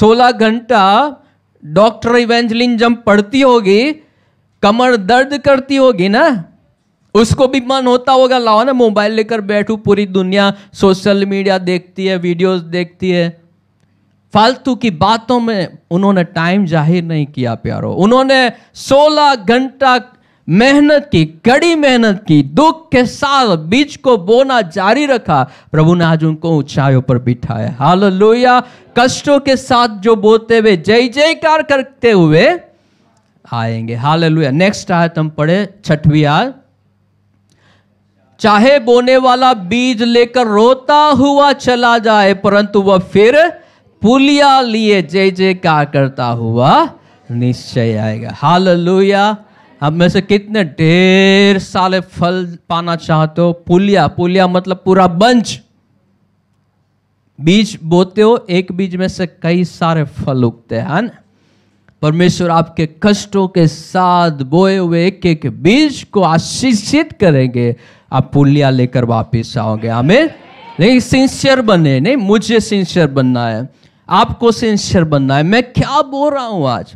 सोलह घंटा डॉक्टर इवेंजलिन जब पढ़ती होगी कमर दर्द करती होगी ना उसको भी मन होता होगा लाओ ना मोबाइल लेकर बैठू पूरी दुनिया सोशल मीडिया देखती है वीडियोस देखती है फालतू की बातों में उन्होंने टाइम जाहिर नहीं किया प्यारो उन्होंने 16 घंटा मेहनत की कड़ी मेहनत की दुख के साथ बीज को बोना जारी रखा प्रभु ने आज उनको ऊंचाइयों पर बिठाया हाल लोहिया कष्टों के साथ जो बोते हुए जय जयकार करते हुए आएंगे हाल लोहिया नेक्स्ट आए तुम पढ़े छठवी आज चाहे बोने वाला बीज लेकर रोता हुआ चला जाए परंतु वह फिर पुलिया लिए जय जय कार करता हुआ निश्चय आएगा हाल लुया अब में से कितने ढेर सारे फल पाना चाहते हो पुलिया पुलिया मतलब पूरा बंच बीज बोते हो एक बीज में से कई सारे फल उगते हैं परमेश्वर आपके कष्टों के साथ बोए हुए एक एक बीज को आशीषित करेंगे आप पुलिया लेकर वापिस आओगे हमें नहीं सिंसियर बने नहीं मुझे सिंसियर बनना है आपको सिंसियर बनना है मैं क्या बोल रहा हूं आज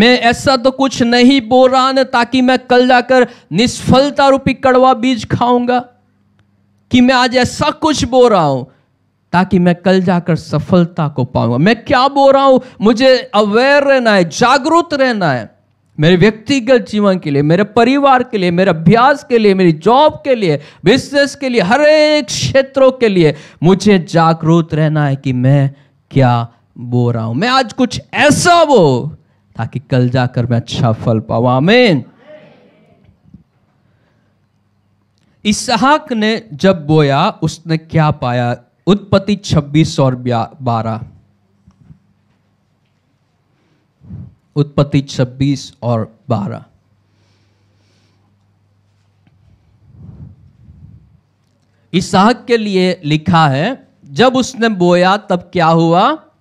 मैं ऐसा तो कुछ नहीं बोल रहा न ताकि मैं कल जाकर निष्फलता रूपी कड़वा बीज खाऊंगा कि मैं आज ऐसा कुछ बोल रहा हूं ताकि मैं कल जाकर सफलता को पाऊंगा मैं क्या बोल रहा हूं मुझे अवेयर रहना है जागरूक रहना है मेरे व्यक्तिगत जीवन के लिए मेरे परिवार के लिए मेरे अभ्यास के लिए मेरी जॉब के लिए बिजनेस के लिए हर एक क्षेत्रों के लिए मुझे जागरूक रहना है कि मैं क्या बो रहा हूं मैं आज कुछ ऐसा बो ताकि कल जाकर मैं अच्छा फल पाऊ मेन इसहाक ने जब बोया उसने क्या पाया उत्पत्ति छब्बीस और बारह उत्पत्ति छब्बीस और बारह इसहाक के लिए लिखा है जब उसने बोया तब क्या हुआ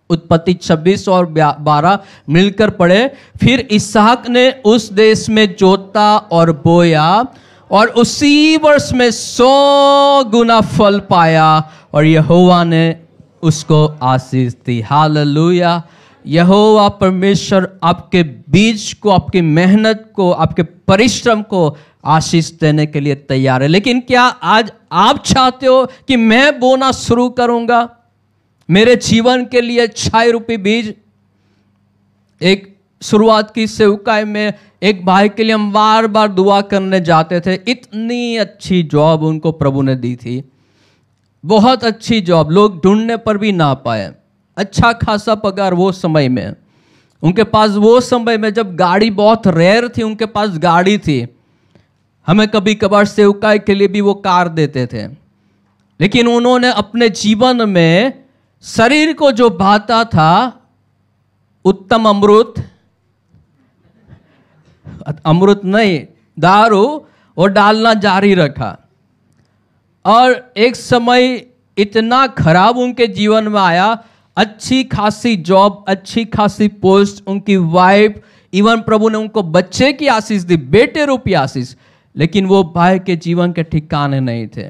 उत्पत्ति 26 और 12 मिलकर पड़े फिर इसहाक ने उस देश में जोता और बोया और उसी वर्ष में सौ गुना फल पाया और यहोवा ने उसको आशीष दी लुया यहोवा परमेश्वर आपके बीज को आपकी मेहनत को आपके परिश्रम को आशीष देने के लिए तैयार है लेकिन क्या आज आप चाहते हो कि मैं बोना शुरू करूंगा मेरे जीवन के लिए छाय रूपी बीज एक शुरुआत की सेवकाई में एक भाई के लिए हम बार बार दुआ करने जाते थे इतनी अच्छी जॉब उनको प्रभु ने दी थी बहुत अच्छी जॉब लोग ढूंढने पर भी ना पाए अच्छा खासा पगार वो समय में उनके पास वो समय में जब गाड़ी बहुत रेयर थी उनके पास गाड़ी थी हमें कभी कभार सेवकाई के लिए भी वो कार देते थे लेकिन उन्होंने अपने जीवन में शरीर को जो भाता था उत्तम अमृत अमृत नहीं दारू वो डालना जारी रखा और एक समय इतना खराब उनके जीवन में आया अच्छी खासी जॉब अच्छी खासी पोस्ट उनकी वाइफ इवन प्रभु ने उनको बच्चे की आशीष दी बेटे रूपी आशीष लेकिन वो भाई के जीवन के ठिकाने नहीं थे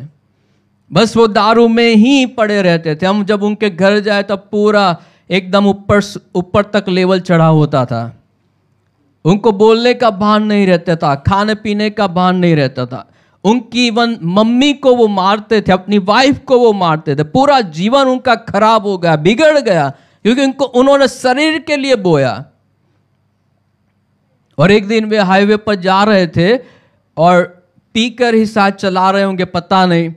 बस वो दारू में ही पड़े रहते थे हम जब उनके घर जाए तब पूरा एकदम ऊपर ऊपर तक लेवल चढ़ा होता था उनको बोलने का भान नहीं रहता था खाने पीने का भान नहीं रहता था उनकी इवन मम्मी को वो मारते थे अपनी वाइफ को वो मारते थे पूरा जीवन उनका खराब हो गया बिगड़ गया क्योंकि उनको उन्होंने शरीर के लिए बोया और एक दिन वे हाईवे पर जा रहे थे और पीकर ही साथ चला रहे होंगे पता नहीं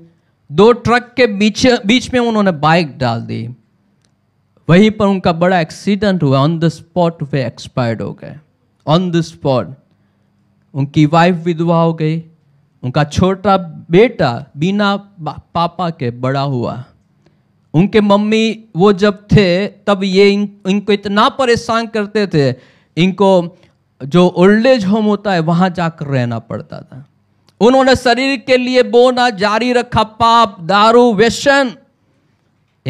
दो ट्रक के बीच बीच में उन्होंने बाइक डाल दी वहीं पर उनका बड़ा एक्सीडेंट हुआ ऑन द स्पॉट वे एक्सपायर्ड हो गए ऑन द स्पॉट उनकी वाइफ विधवा हो गई उनका छोटा बेटा बिना पापा के बड़ा हुआ उनके मम्मी वो जब थे तब ये इन, इनको इतना परेशान करते थे इनको जो ओल्ड एज होम होता है वहां जाकर रहना पड़ता था उन्होंने शरीर के लिए बोना जारी रखा पाप दारू व्यसन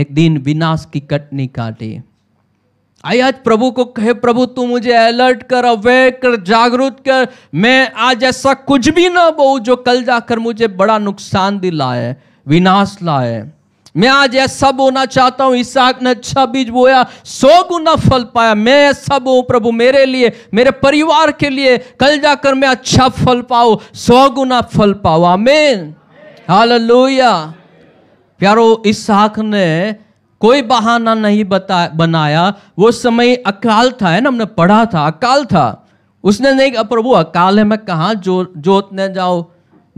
एक दिन विनाश की कटनी काटी आई आज प्रभु को कहे प्रभु तू मुझे अलर्ट कर अवेयर कर जागरूक कर मैं आज ऐसा कुछ भी ना बो जो कल जाकर मुझे बड़ा नुकसान दिलाए विनाश लाए मैं आज ऐसा बोना चाहता हूं इसहाक ने अच्छा बीज बोया सौ गुना फल पाया मैं ऐसा बो प्रभु मेरे लिए मेरे परिवार के लिए कल जाकर मैं अच्छा फल पाऊ सौ गुना फल आमेन हाल लोहिया प्यारो इसहाक ने कोई बहाना नहीं बता बनाया वो समय अकाल था है ना हमने पढ़ा था अकाल था उसने नहीं कहा प्रभु अकाल है मैं कहा जो जोतने जाओ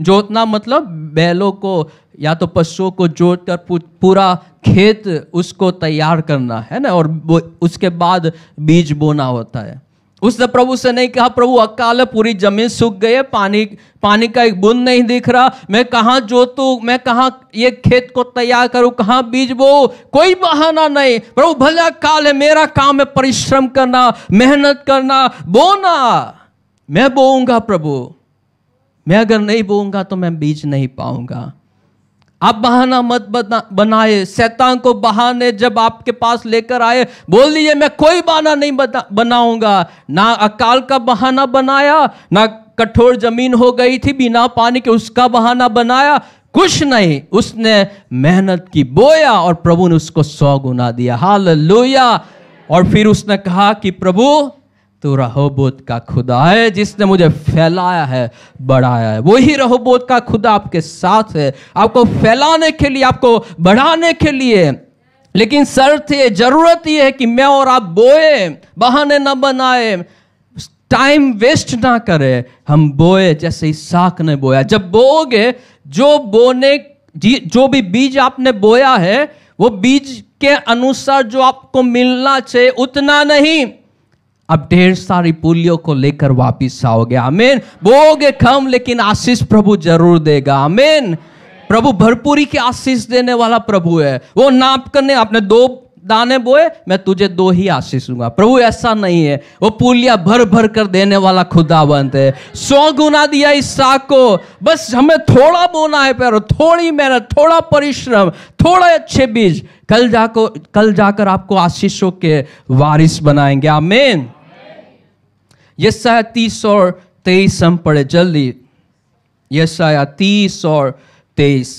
जोतना मतलब बैलों को या तो पशुओं को जोत कर पूरा खेत उसको तैयार करना है ना और उसके बाद बीज बोना होता है उसने प्रभु से नहीं कहा प्रभु अकाल पूरी जमीन सूख गई है पानी पानी का एक बूंद नहीं दिख रहा मैं कहाँ जोतू मैं कहाँ ये खेत को तैयार करूँ कहाँ बीज बो कोई बहाना नहीं प्रभु भला काल है मेरा काम है परिश्रम करना मेहनत करना बोना मैं बोऊंगा प्रभु मैं अगर नहीं बोऊंगा तो मैं बीज नहीं पाऊंगा आप बहाना मत बनाए शैतान को बहाने जब आपके पास लेकर आए बोल दीजिए मैं कोई बहाना नहीं बनाऊंगा ना अकाल का बहाना बनाया ना कठोर जमीन हो गई थी बिना पानी के उसका बहाना बनाया कुछ नहीं उसने मेहनत की बोया और प्रभु ने उसको सौ गुना दिया हाल और फिर उसने कहा कि प्रभु तो रहोबोत का खुदा है जिसने मुझे फैलाया है बढ़ाया है वही रहोबोत का खुदा आपके साथ है आपको फैलाने के लिए आपको बढ़ाने के लिए लेकिन शर्त ये जरूरत ये है कि मैं और आप बोए बहाने न बनाए टाइम वेस्ट ना करें हम बोए जैसे ही साख ने बोया जब बोओगे जो बोने जो भी बीज आपने बोया है वो बीज के अनुसार जो आपको मिलना चाहिए उतना नहीं अब ढेर सारी पुलियों को लेकर वापिस आओगे अमेन बोगे कम लेकिन आशीष प्रभु जरूर देगा अमेन प्रभु भरपूरी की आशीष देने वाला प्रभु है वो नाप करने आपने दो दाने बोए मैं तुझे दो ही आशीष दूंगा प्रभु ऐसा नहीं है वो पुलिया भर भर कर देने वाला खुदावंत है सौ गुना दिया इस साग को बस हमें थोड़ा बोना है पैर थोड़ी मेहनत थोड़ा परिश्रम थोड़े अच्छे बीज कल जाको कल जाकर आपको आशीषों के वारिस बनाएंगे आमेन यसाया तीस और तेईस हम पढ़े जल्दी यसाया तीस और तेईस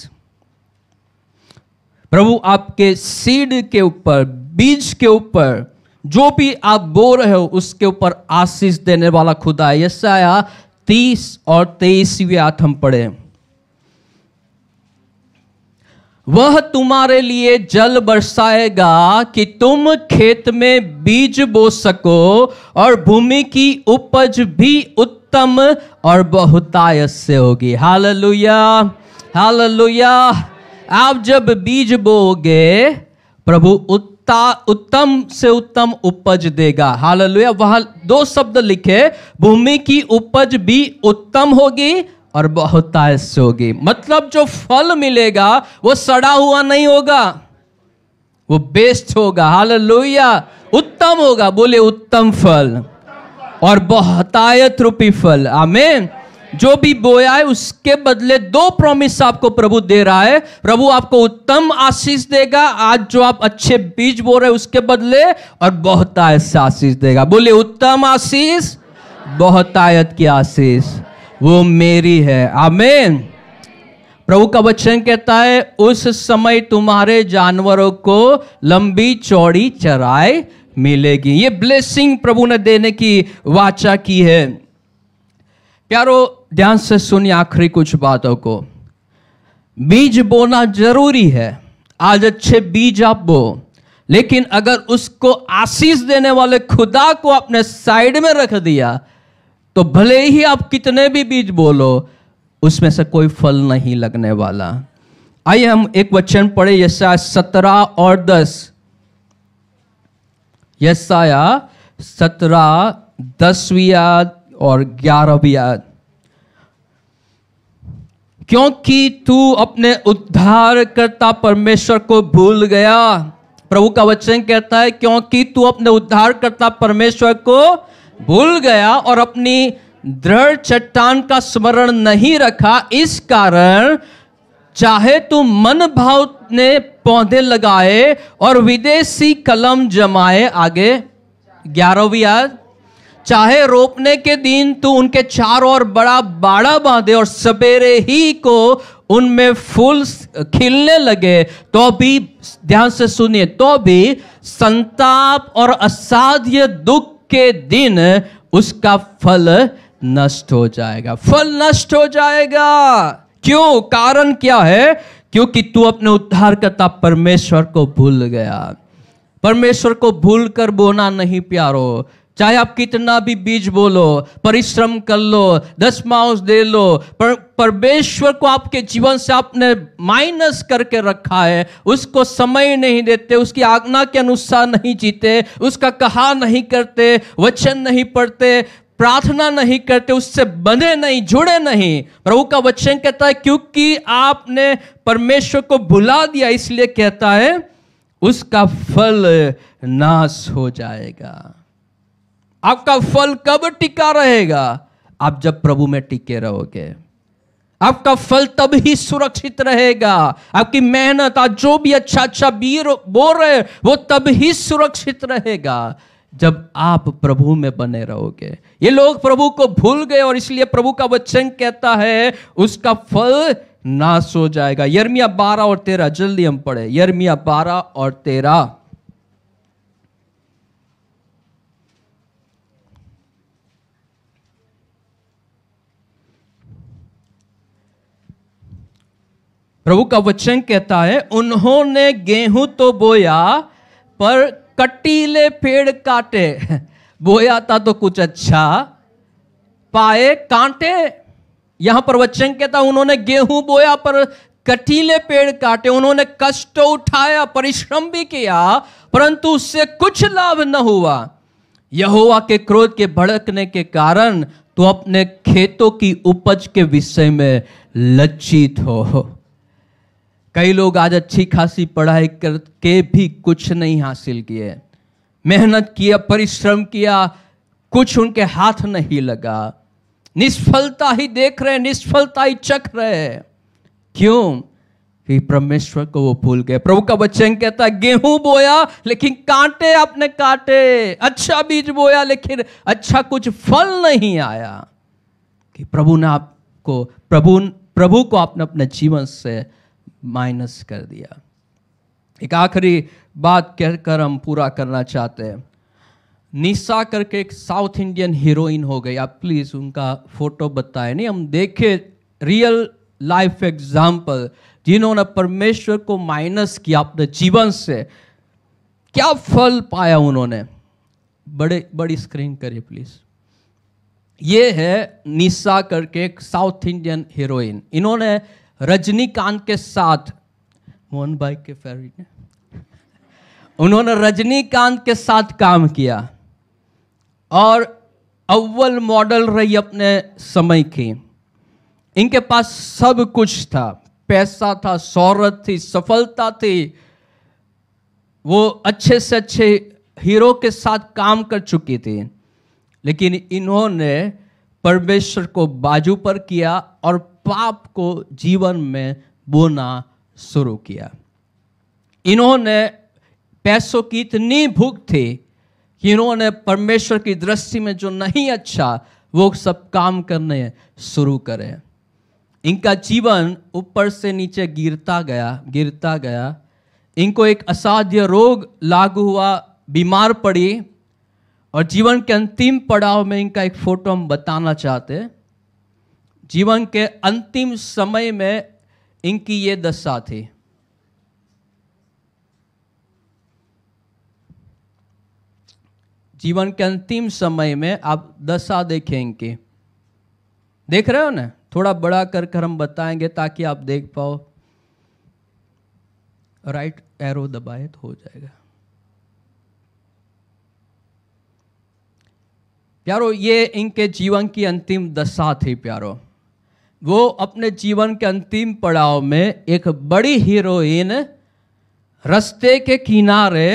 प्रभु आपके सीड के ऊपर बीज के ऊपर जो भी आप बो रहे हो उसके ऊपर आशीष देने वाला खुदा है तीस और तेईसवीं आठ हम पढ़े वह तुम्हारे लिए जल बरसाएगा कि तुम खेत में बीज बो सको और भूमि की उपज भी उत्तम और बहुतायत से होगी हालेलुया हालेलुया आप जब बीज बोगे प्रभु उत्ता उत्तम से उत्तम उपज देगा हालेलुया वहां दो शब्द लिखे भूमि की उपज भी उत्तम होगी और बहुतायश होगी मतलब जो फल मिलेगा वो सड़ा हुआ नहीं होगा वो बेस्ट होगा हाल उत्तम होगा बोले उत्तम फल और बहुतायत रूपी फल आमेन जो भी बोया है उसके बदले दो प्रॉमिस आपको प्रभु दे रहा है प्रभु आपको उत्तम आशीष देगा आज जो आप अच्छे बीज बो रहे उसके बदले और बहुतायत से आशीष देगा बोले उत्तम आशीष बहुतायत की आशीष वो मेरी है आमेन प्रभु का वचन कहता है उस समय तुम्हारे जानवरों को लंबी चौड़ी चराए मिलेगी ये ब्लेसिंग प्रभु ने देने की वाचा की है प्यारो ध्यान से सुनिए आखिरी कुछ बातों को बीज बोना जरूरी है आज अच्छे बीज आप बो लेकिन अगर उसको आशीष देने वाले खुदा को अपने साइड में रख दिया तो भले ही आप कितने भी बीज बोलो उसमें से कोई फल नहीं लगने वाला आइए हम एक वचन पढ़े यशाया सत्रह और दस यशाया सत्रह दसवीं याद और ग्यारहवीं याद क्योंकि तू अपने उद्धारकर्ता परमेश्वर को भूल गया प्रभु का वचन कहता है क्योंकि तू अपने उद्धारकर्ता परमेश्वर को भूल गया और अपनी दृढ़ चट्टान का स्मरण नहीं रखा इस कारण चाहे तू मन भाव ने पौधे लगाए और विदेशी कलम जमाए आगे ग्यारहवीं याद चाहे रोपने के दिन तू उनके चारों और बड़ा बाड़ा बांधे और सवेरे ही को उनमें फूल खिलने लगे तो भी ध्यान से सुनिए तो भी संताप और असाध्य दुख के दिन उसका फल नष्ट हो जाएगा फल नष्ट हो जाएगा क्यों कारण क्या है क्योंकि तू अपने उद्धारकर्ता परमेश्वर को भूल गया परमेश्वर को भूल कर बोना नहीं प्यारो चाहे आप कितना भी बीज बोलो परिश्रम कर लो दस माउस दे लो पर परमेश्वर को आपके जीवन से आपने माइनस करके रखा है उसको समय नहीं देते उसकी आज्ञा के अनुसार नहीं जीते उसका कहा नहीं करते वचन नहीं पढ़ते प्रार्थना नहीं करते उससे बंधे नहीं जुड़े नहीं प्रभु का वचन कहता है क्योंकि आपने परमेश्वर को भुला दिया इसलिए कहता है उसका फल नाश हो जाएगा आपका फल कब टिका रहेगा आप जब प्रभु में टिके रहोगे आपका फल तब ही सुरक्षित रहेगा आपकी मेहनत आज जो भी अच्छा अच्छा बीर बोल रहे वो तब ही सुरक्षित रहेगा जब आप प्रभु में बने रहोगे ये लोग प्रभु को भूल गए और इसलिए प्रभु का वचन कहता है उसका फल नाश हो जाएगा यर्मिया बारह और तेरह जल्दी हम पढ़े यर्मिया बारह और तेरह प्रभु का वचन कहता है उन्होंने गेहूं तो बोया पर कटीले पेड़ काटे बोया था तो कुछ अच्छा पाए कांटे यहां पर वचन कहता उन्होंने गेहूं बोया पर कटीले पेड़ काटे उन्होंने कष्ट उठाया परिश्रम भी किया परंतु उससे कुछ लाभ न हुआ यहोवा के क्रोध के भड़कने के कारण तो अपने खेतों की उपज के विषय में लज्जित हो कई लोग आज अच्छी खासी पढ़ाई करके भी कुछ नहीं हासिल किए मेहनत किया परिश्रम किया कुछ उनके हाथ नहीं लगा निष्फलता ही देख रहे निष्फलता ही चख रहे क्यों कि परमेश्वर को वो भूल गए प्रभु का वचन कहता है गेहूं बोया लेकिन कांटे आपने काटे अच्छा बीज बोया लेकिन अच्छा कुछ फल नहीं आया कि प्रभु ने आपको प्रभु प्रभु को आपने अपने जीवन से माइनस कर दिया एक आखिरी बात कहकर हम पूरा करना चाहते हैं निशा करके एक साउथ इंडियन हीरोइन हो गई आप प्लीज़ उनका फोटो बताएं नहीं हम देखे रियल लाइफ एग्जाम्पल जिन्होंने परमेश्वर को माइनस किया अपने जीवन से क्या फल पाया उन्होंने बड़े बड़ी स्क्रीन करिए प्लीज़ ये है निशा करके एक साउथ इंडियन हीरोइन इन्होंने रजनीकांत के साथ मोहन भाई के फेवरेट ने उन्होंने रजनीकांत के साथ काम किया और अव्वल मॉडल रही अपने समय की इनके पास सब कुछ था पैसा था शौहरत थी सफलता थी वो अच्छे से अच्छे हीरो के साथ काम कर चुकी थी लेकिन इन्होंने परमेश्वर को बाजू पर किया और पाप को जीवन में बोना शुरू किया इन्होंने पैसों की इतनी भूख थी कि इन्होंने परमेश्वर की दृष्टि में जो नहीं अच्छा वो सब काम करने शुरू करें इनका जीवन ऊपर से नीचे गिरता गया गिरता गया इनको एक असाध्य रोग लागू हुआ बीमार पड़ी और जीवन के अंतिम पड़ाव में इनका एक फोटो हम बताना चाहते हैं जीवन के अंतिम समय में इनकी ये दशा थी जीवन के अंतिम समय में आप दशा देखें इनकी देख रहे हो ना थोड़ा बड़ा कर कर हम बताएंगे ताकि आप देख पाओ राइट एरो दबाए तो हो जाएगा प्यारो ये इनके जीवन की अंतिम दशा थी प्यारो वो अपने जीवन के अंतिम पड़ाव में एक बड़ी हीरोइन रस्ते के किनारे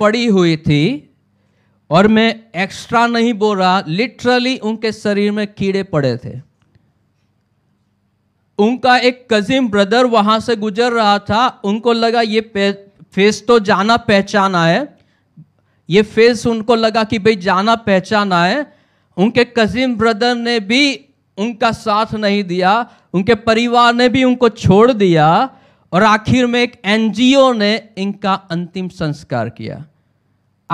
पड़ी हुई थी और मैं एक्स्ट्रा नहीं बोल रहा लिटरली उनके शरीर में कीड़े पड़े थे उनका एक कजिन ब्रदर वहाँ से गुजर रहा था उनको लगा ये फेस तो जाना पहचाना है ये फेस उनको लगा कि भाई जाना पहचाना है उनके कजिन ब्रदर ने भी उनका साथ नहीं दिया उनके परिवार ने भी उनको छोड़ दिया और आखिर में एक एनजीओ ने इनका अंतिम संस्कार किया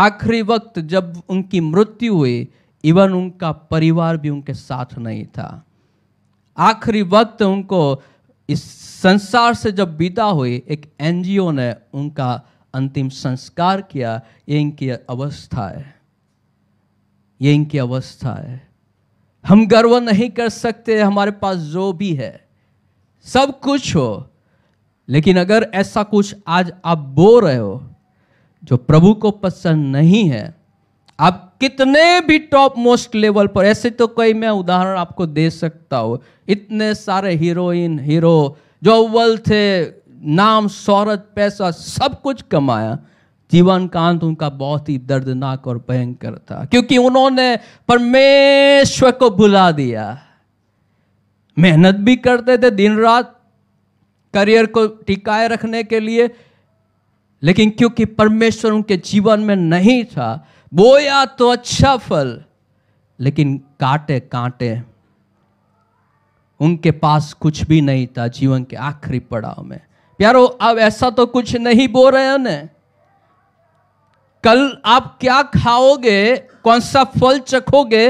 आखिरी वक्त जब उनकी मृत्यु हुई इवन उनका परिवार भी उनके साथ नहीं था आखिरी वक्त उनको इस संसार से जब विदा हुई एक एनजीओ ने उनका अंतिम संस्कार किया ये इनकी अवस्था है ये इनकी अवस्था है हम गर्व नहीं कर सकते हमारे पास जो भी है सब कुछ हो लेकिन अगर ऐसा कुछ आज आप बो रहे हो जो प्रभु को पसंद नहीं है आप कितने भी टॉप मोस्ट लेवल पर ऐसे तो कई मैं उदाहरण आपको दे सकता हूँ इतने सारे हीरोइन हीरो जो अव्वल थे नाम शौहरत पैसा सब कुछ कमाया जीवन कांत उनका बहुत ही दर्दनाक और भयंकर था क्योंकि उन्होंने परमेश्वर को भुला दिया मेहनत भी करते थे दिन रात करियर को टिकाए रखने के लिए लेकिन क्योंकि परमेश्वर उनके जीवन में नहीं था बोया तो अच्छा फल लेकिन काटे कांटे उनके पास कुछ भी नहीं था जीवन के आखिरी पड़ाव में प्यारो अब ऐसा तो कुछ नहीं बो रहे हैं कल आप क्या खाओगे कौन सा फल चखोगे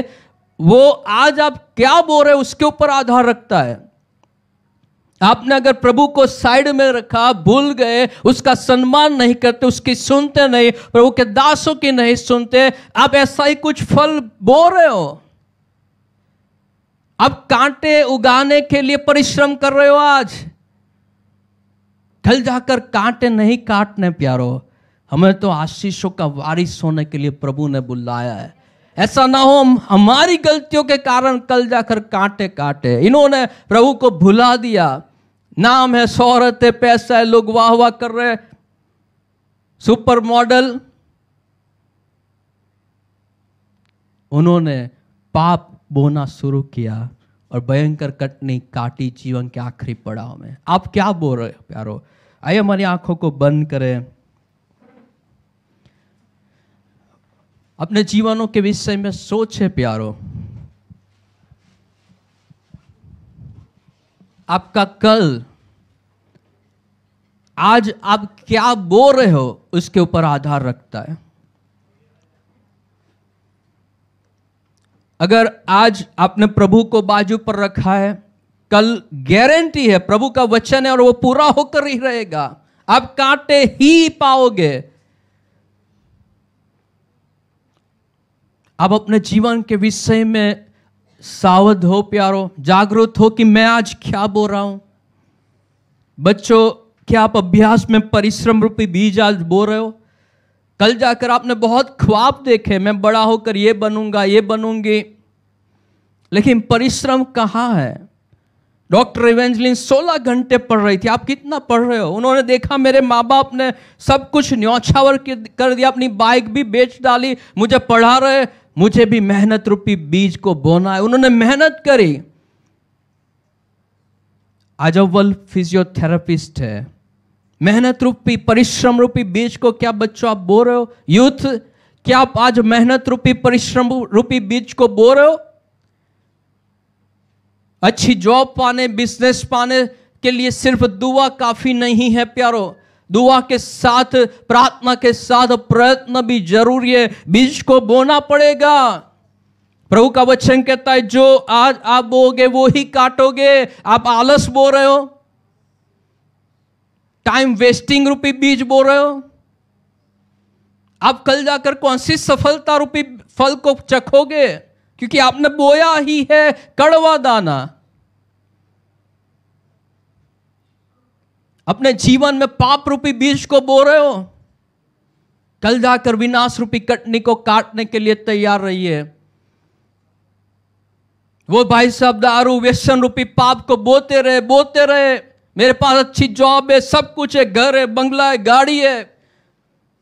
वो आज आप क्या बो रहे उसके ऊपर आधार रखता है आपने अगर प्रभु को साइड में रखा भूल गए उसका सम्मान नहीं करते उसकी सुनते नहीं प्रभु के दासों की नहीं सुनते आप ऐसा ही कुछ फल बो रहे हो आप कांटे उगाने के लिए परिश्रम कर रहे हो आज कल जाकर कांटे नहीं काटने प्यारो हमें तो आशीषों का वारिस होने के लिए प्रभु ने बुलाया है ऐसा ना हो हम हमारी गलतियों के कारण कल जाकर कांटे काटे इन्होंने प्रभु को भुला दिया नाम है शोहरत है पैसा है लोग वाह वाह कर रहे सुपर मॉडल उन्होंने पाप बोना शुरू किया और भयंकर कटनी काटी जीवन के आखिरी पड़ाव में आप क्या बोल रहे हो प्यारो आइए हमारी आंखों को बंद करें अपने जीवनों के विषय में सोचे प्यारो आपका कल आज आप क्या बोल रहे हो उसके ऊपर आधार रखता है अगर आज आपने प्रभु को बाजू पर रखा है कल गारंटी है प्रभु का वचन है और वो पूरा होकर ही रहेगा आप कांटे ही पाओगे आप अपने जीवन के विषय में सावध हो प्यारो जागरूक हो कि मैं आज क्या बोल रहा हूं बच्चों क्या आप अभ्यास में परिश्रम रूपी बीज आज बो रहे हो कल जाकर आपने बहुत ख्वाब देखे मैं बड़ा होकर ये बनूंगा ये बनूंगी लेकिन परिश्रम कहाँ है डॉक्टर इवेंजलिन 16 घंटे पढ़ रही थी आप कितना पढ़ रहे हो उन्होंने देखा मेरे माँ बाप ने सब कुछ न्यौछावर कर दिया अपनी बाइक भी बेच डाली मुझे पढ़ा रहे मुझे भी मेहनत रूपी बीज को बोना है उन्होंने मेहनत करी आज अव्वल फिजियोथेरापिस्ट है मेहनत रूपी परिश्रम रूपी बीज को क्या बच्चों आप बो रहे हो यूथ क्या आप आज मेहनत रूपी परिश्रम रूपी बीज को बो रहे हो अच्छी जॉब पाने बिजनेस पाने के लिए सिर्फ दुआ काफी नहीं है प्यारो दुआ के साथ प्रार्थना के साथ प्रयत्न भी जरूरी है बीज को बोना पड़ेगा प्रभु का वचन कहता है जो आज आप बोगे वो ही काटोगे आप आलस बो रहे हो टाइम वेस्टिंग रूपी बीज बो रहे हो आप कल जाकर कौन सी सफलता रूपी फल को चखोगे क्योंकि आपने बोया ही है कड़वा दाना अपने जीवन में पाप रूपी बीज को बो रहे हो कल जाकर विनाश रूपी कटनी को काटने के लिए तैयार रहिए वो भाई साहब दारू व्यसन रूपी पाप को बोते रहे बोते रहे मेरे पास अच्छी जॉब है सब कुछ है घर है बंगला है गाड़ी है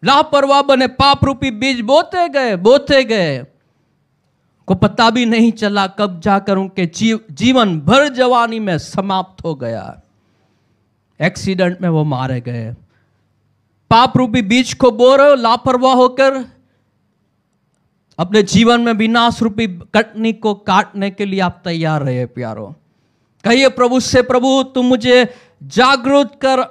लापरवाह बने पाप रूपी बीज बोते गए बोते गए को पता भी नहीं चला कब जाकर उनके जीव जीवन भर जवानी में समाप्त हो गया एक्सीडेंट में वो मारे गए पाप रूपी बीज को बो रहे हो लापरवाह होकर अपने जीवन में विनाश रूपी कटनी को काटने के लिए आप तैयार रहे प्यारो कहिए प्रभु से प्रभु तुम मुझे जागरूक कर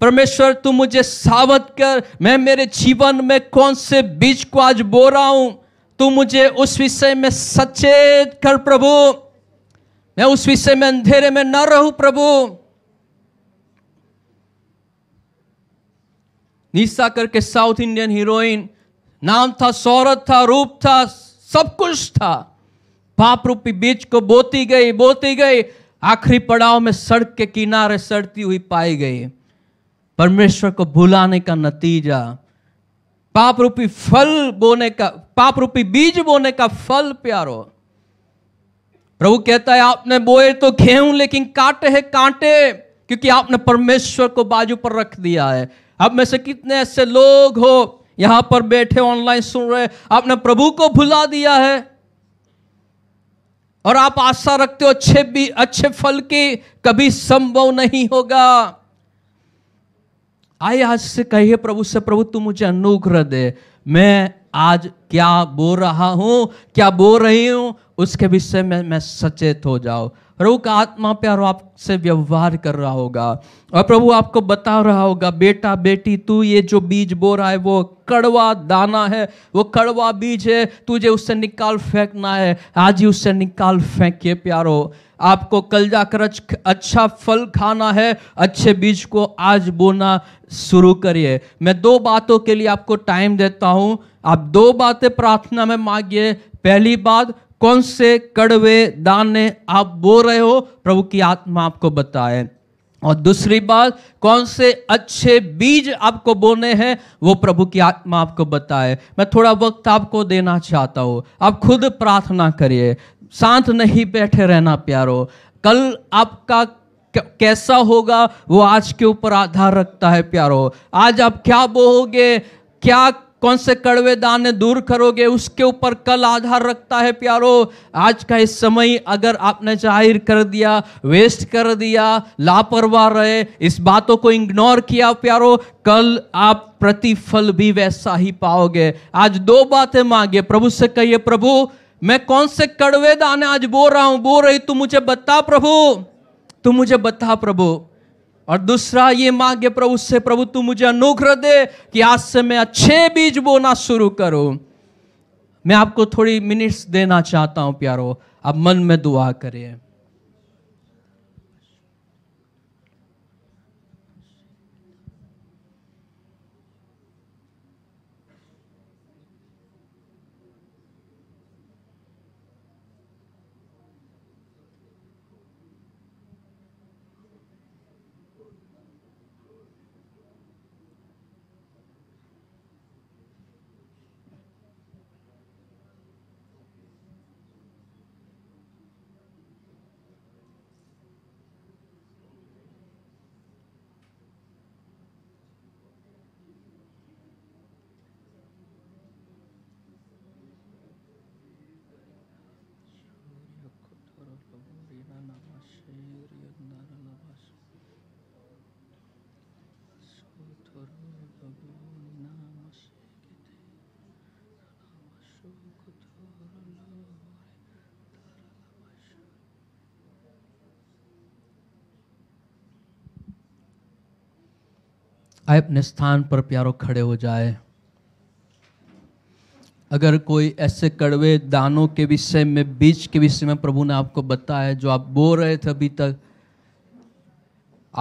परमेश्वर तुम मुझे सावध कर मैं मेरे जीवन में कौन से बीज को आज बो रहा हूं तू मुझे उस विषय में सचेत कर प्रभु मैं उस विषय में अंधेरे में न रहूं प्रभु निशा करके साउथ इंडियन हीरोइन नाम था सौरत था रूप था सब कुछ था पाप रूपी बीज को बोती गई बोती गई आखिरी पड़ाव में सड़क के किनारे सड़ती हुई पाई गई परमेश्वर को भुलाने का नतीजा पाप रूपी फल बोने का पाप रूपी बीज बोने का फल प्यारो प्रभु कहता है आपने बोए तो गेहूं लेकिन काटे है कांटे क्योंकि आपने परमेश्वर को बाजू पर रख दिया है आप में से कितने ऐसे लोग हो यहां पर बैठे ऑनलाइन सुन रहे आपने प्रभु को भुला दिया है और आप आशा रखते हो अच्छे भी अच्छे फल की कभी संभव नहीं होगा आइए आज से कहिए प्रभु से प्रभु तू मुझे अनुग्रह दे मैं आज क्या बो रहा हूं क्या बो रही हूं उसके विषय में मैं सचेत हो जाऊं प्रभु का आत्मा प्यारो आपसे व्यवहार कर रहा होगा और प्रभु आपको बता रहा होगा बेटा बेटी तू ये जो बीज बो रहा है वो कड़वा दाना है वो कड़वा बीज है तुझे उससे निकाल फेंकना है आज ही उससे निकाल फेंकिए प्यारो आपको कल जाकर अच्छा फल खाना है अच्छे बीज को आज बोना शुरू करिए मैं दो बातों के लिए आपको टाइम देता हूँ आप दो बातें प्रार्थना में मांगिए पहली बात कौन से कड़वे दाने आप बो रहे हो प्रभु की आत्मा आपको बताए और दूसरी बात कौन से अच्छे बीज आपको बोने हैं वो प्रभु की आत्मा आपको बताए मैं थोड़ा वक्त आपको देना चाहता हूँ आप खुद प्रार्थना करिए शांत नहीं बैठे रहना प्यारो कल आपका कैसा होगा वो आज के ऊपर आधार रखता है प्यारो आज आप क्या बोहोगे क्या कौन से कड़वे दाने दूर करोगे उसके ऊपर कल आधार रखता है प्यारो आज का इस समय अगर आपने जाहिर कर दिया वेस्ट कर दिया लापरवाह रहे इस बातों को इग्नोर किया प्यारो कल आप प्रतिफल भी वैसा ही पाओगे आज दो बातें मांगे प्रभु से कहिए प्रभु मैं कौन से कड़वे दाने आज बो रहा हूं बो रही तू मुझे बता प्रभु तू मुझे बता प्रभु और दूसरा ये मांगे प्रभु से प्रभु तू मुझे अनुग्रह दे कि आज से मैं अच्छे बीज बोना शुरू करूं मैं आपको थोड़ी मिनट्स देना चाहता हूं प्यारो आप मन में दुआ करें आए अपने स्थान पर प्यारो खड़े हो जाए अगर कोई ऐसे कड़वे दानों के विषय में बीज के विषय में प्रभु ने आपको बताया जो आप बो रहे थे अभी तक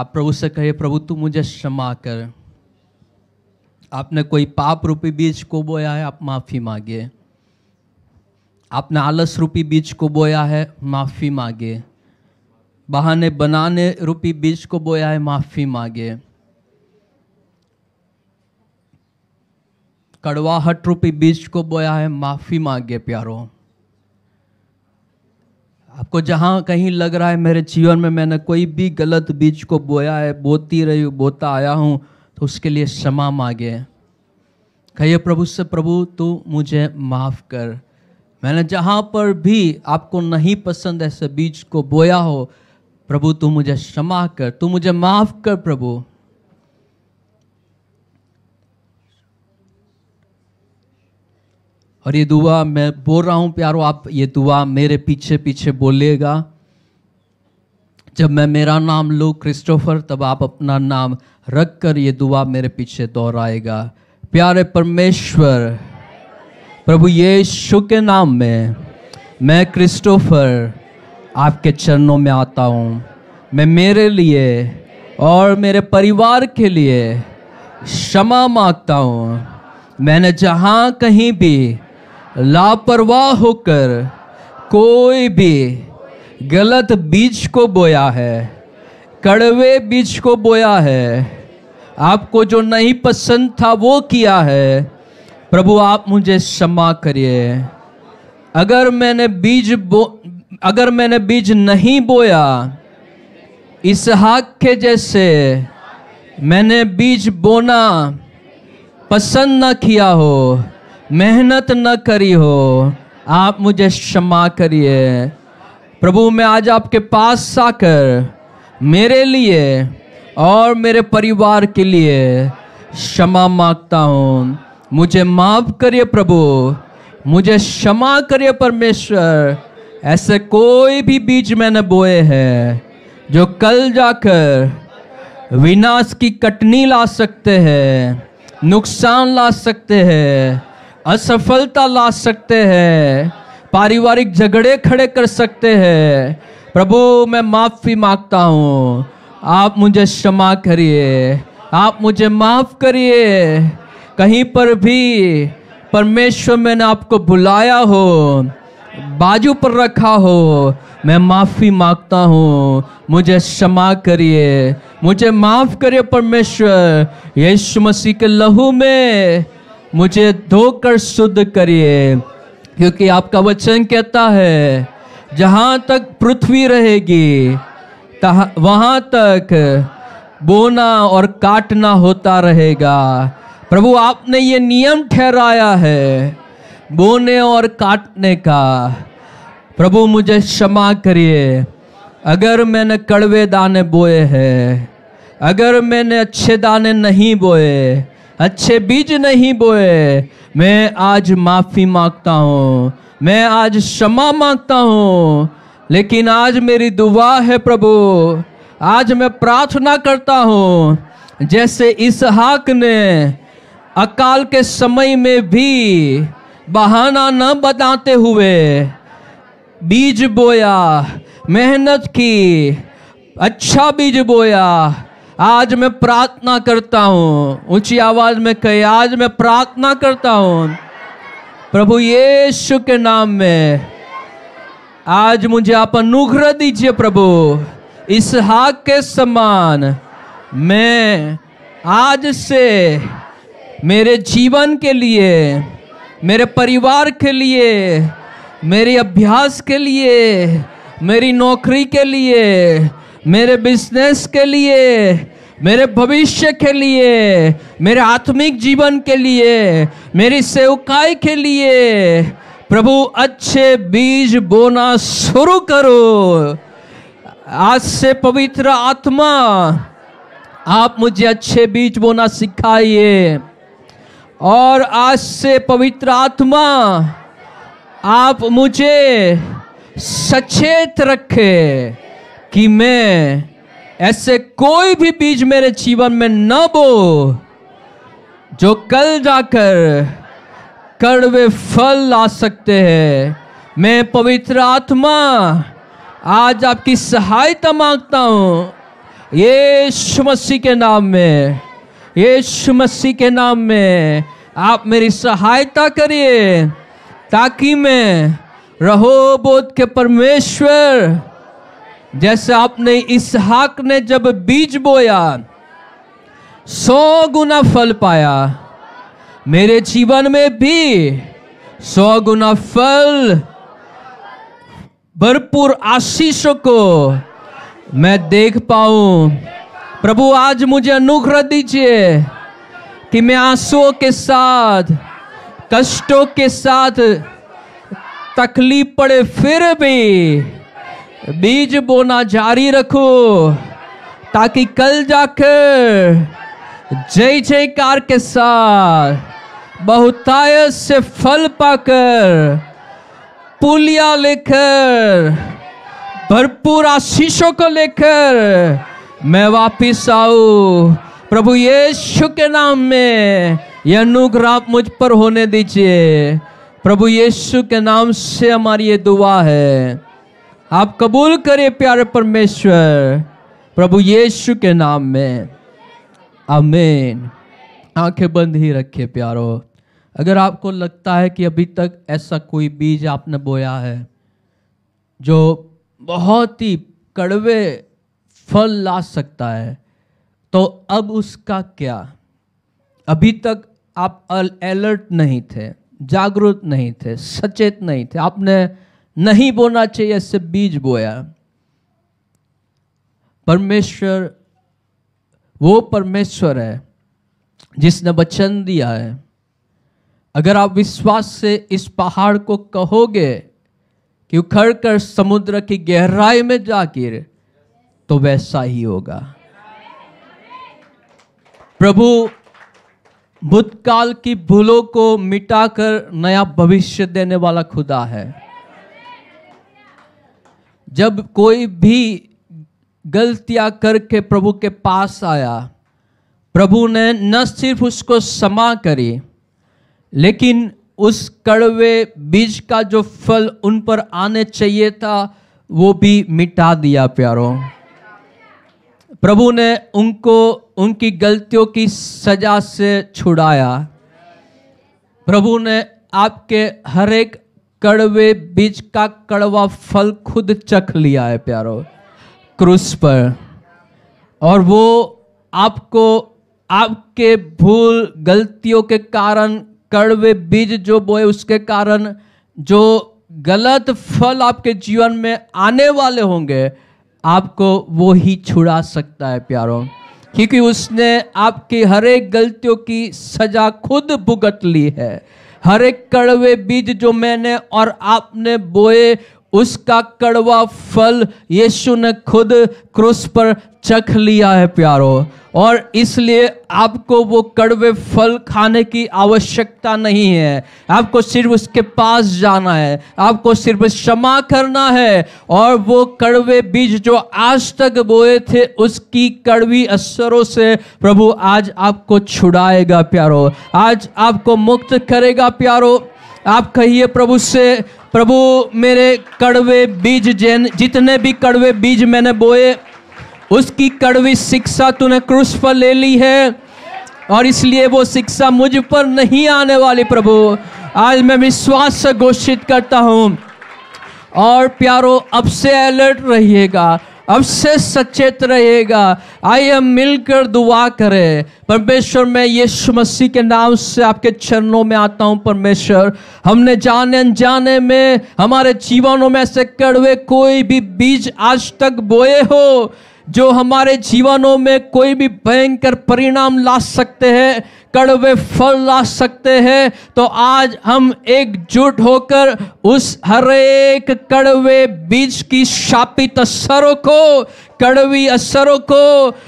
आप प्रभु से कहिए प्रभु तू मुझे क्षमा कर आपने कोई पाप रूपी बीज को बोया है आप माफ़ी मांगिए आपने आलस रूपी बीज को बोया है माफ़ी मांगे बहाने बनाने रूपी बीज को बोया है माफ़ी मांगे कड़वाहट रूपी बीज को बोया है माफ़ी मांगे प्यारो आपको जहाँ कहीं लग रहा है मेरे जीवन में मैंने कोई भी गलत बीज को बोया है बोती रही हूं बोता आया हूँ तो उसके लिए क्षमा मांगे कहिए प्रभु से प्रभु तू मुझे माफ़ कर मैंने जहाँ पर भी आपको नहीं पसंद ऐसे बीज को बोया हो प्रभु तू मुझे क्षमा कर तू मुझे माफ़ कर प्रभु और ये दुआ मैं बोल रहा हूँ प्यारो आप ये दुआ मेरे पीछे पीछे बोलेगा जब मैं मेरा नाम लूँ क्रिस्टोफर तब आप अपना नाम रख कर ये दुआ मेरे पीछे दोहराएगा प्यारे परमेश्वर प्रभु यीशु के नाम में मैं क्रिस्टोफर आपके चरणों में आता हूँ मैं मेरे लिए और मेरे परिवार के लिए क्षमा मांगता हूँ मैंने जहाँ कहीं भी लापरवाह होकर कोई भी गलत बीज को बोया है कड़वे बीज को बोया है आपको जो नहीं पसंद था वो किया है प्रभु आप मुझे क्षमा करिए अगर मैंने बीज बो अगर मैंने बीज नहीं बोया हाक के जैसे मैंने बीज बोना पसंद ना किया हो मेहनत न करी हो आप मुझे क्षमा करिए प्रभु मैं आज आपके पास आकर मेरे लिए और मेरे परिवार के लिए क्षमा मांगता हूँ मुझे माफ करिए प्रभु मुझे क्षमा करिए परमेश्वर ऐसे कोई भी बीज मैंने बोए हैं जो कल जाकर विनाश की कटनी ला सकते हैं नुकसान ला सकते हैं असफलता ला सकते हैं पारिवारिक झगड़े खड़े कर सकते हैं प्रभु मैं माफी मांगता हूँ आप मुझे क्षमा करिए आप मुझे माफ करिए कहीं पर भी परमेश्वर मैंने आपको बुलाया हो बाजू पर रखा हो मैं माफ़ी मांगता हूँ मुझे क्षमा करिए मुझे माफ़ करिए परमेश्वर यीशु मसीह के लहू में मुझे धोकर शुद्ध करिए क्योंकि आपका वचन कहता है जहाँ तक पृथ्वी रहेगी वहाँ तक बोना और काटना होता रहेगा प्रभु आपने ये नियम ठहराया है बोने और काटने का प्रभु मुझे क्षमा करिए अगर मैंने कड़वे दाने बोए हैं अगर मैंने अच्छे दाने नहीं बोए अच्छे बीज नहीं बोए मैं आज माफ़ी मांगता हूँ मैं आज क्षमा मांगता हूँ लेकिन आज मेरी दुआ है प्रभु आज मैं प्रार्थना करता हूँ जैसे इस हाक ने अकाल के समय में भी बहाना न बताते हुए बीज बोया मेहनत की अच्छा बीज बोया आज मैं प्रार्थना करता हूँ ऊंची आवाज में कहे आज मैं प्रार्थना करता हूँ प्रभु यीशु के नाम में आज मुझे आप अनुग्रह दीजिए प्रभु इस हाक के समान मैं आज से मेरे जीवन के लिए मेरे परिवार के लिए मेरे अभ्यास के लिए मेरी नौकरी के लिए मेरे बिजनेस के लिए मेरे भविष्य के लिए मेरे आत्मिक जीवन के लिए मेरी सेवकाई के लिए प्रभु अच्छे बीज बोना शुरू करो आज से पवित्र आत्मा आप मुझे अच्छे बीज बोना सिखाइए और आज से पवित्र आत्मा आप मुझे सचेत रखें कि मैं ऐसे कोई भी बीज मेरे जीवन में न बो जो कल जाकर कड़वे फल ला सकते हैं मैं पवित्र आत्मा आज आपकी सहायता मांगता हूँ ये मसीह के नाम में ये मसीह के नाम में आप मेरी सहायता करिए ताकि मैं रहो बोध के परमेश्वर जैसे आपने इसहाक ने जब बीज बोया सौ गुना फल पाया मेरे जीवन में भी सौ गुना फल भरपूर आशीषों को मैं देख पाऊं प्रभु आज मुझे अनुग्रह दीजिए कि मैं आंसुओं के साथ कष्टों के साथ तकलीफ पड़े फिर भी बीज बोना जारी रखो ताकि कल जाकर जय जयकार के साथ बहुताय से फल पाकर पुलिया लेकर भरपूर आशीषों को लेकर मैं वापिस आऊ प्रभु यीशु के नाम में यह अनुग्रह मुझ पर होने दीजिए प्रभु यीशु के नाम से हमारी ये दुआ है आप कबूल करें प्यारे परमेश्वर प्रभु यीशु के नाम में अमेन आंखें बंद ही रखे प्यारो अगर आपको लगता है कि अभी तक ऐसा कोई बीज आपने बोया है जो बहुत ही कड़वे फल ला सकता है तो अब उसका क्या अभी तक आप अलर्ट नहीं थे जागरूक नहीं थे सचेत नहीं थे आपने नहीं बोना चाहिए ऐसे बीज बोया परमेश्वर वो परमेश्वर है जिसने वचन दिया है अगर आप विश्वास से इस पहाड़ को कहोगे कि उखड़ कर समुद्र की गहराई में जाकर तो वैसा ही होगा प्रभु भूतकाल की भूलों को मिटाकर नया भविष्य देने वाला खुदा है जब कोई भी गलतियां करके प्रभु के पास आया प्रभु ने न सिर्फ उसको क्षमा करी लेकिन उस कड़वे बीज का जो फल उन पर आने चाहिए था वो भी मिटा दिया प्यारों प्रभु ने उनको उनकी गलतियों की सजा से छुड़ाया प्रभु ने आपके हर एक कड़वे बीज का कड़वा फल खुद चख लिया है प्यारो क्रूस पर और वो आपको आपके भूल गलतियों के कारण कड़वे बीज जो बोए उसके कारण जो गलत फल आपके जीवन में आने वाले होंगे आपको वो ही छुड़ा सकता है प्यारो क्योंकि उसने आपकी हर एक गलतियों की सजा खुद भुगत ली है हर एक कड़वे बीज जो मैंने और आपने बोए उसका कड़वा फल यीशु ने खुद क्रूस पर चख लिया है प्यारो और इसलिए आपको वो कड़वे फल खाने की आवश्यकता नहीं है आपको सिर्फ उसके पास जाना है आपको सिर्फ क्षमा करना है और वो कड़वे बीज जो आज तक बोए थे उसकी कड़वी असरों से प्रभु आज आपको छुड़ाएगा प्यारो आज आपको मुक्त करेगा प्यारो आप कहिए प्रभु से प्रभु मेरे कड़वे बीज जैन जितने भी कड़वे बीज मैंने बोए उसकी कड़वी शिक्षा तूने क्रूस पर ले ली है और इसलिए वो शिक्षा मुझ पर नहीं आने वाली प्रभु आज मैं विश्वास से घोषित करता हूँ और प्यारो अब से अलर्ट रहिएगा अब से सचेत रहेगा आइए मिलकर दुआ करें परमेश्वर मैं यीशु मसीह के नाम से आपके चरणों में आता हूँ परमेश्वर हमने जाने अनजाने में हमारे जीवनों में से कड़वे कोई भी बीज आज तक बोए हो जो हमारे जीवनों में कोई भी भयंकर परिणाम ला सकते हैं कड़वे फल ला सकते हैं तो आज हम एकजुट होकर उस हरेक कड़वे बीज की शापित सरों को कड़वी असरों को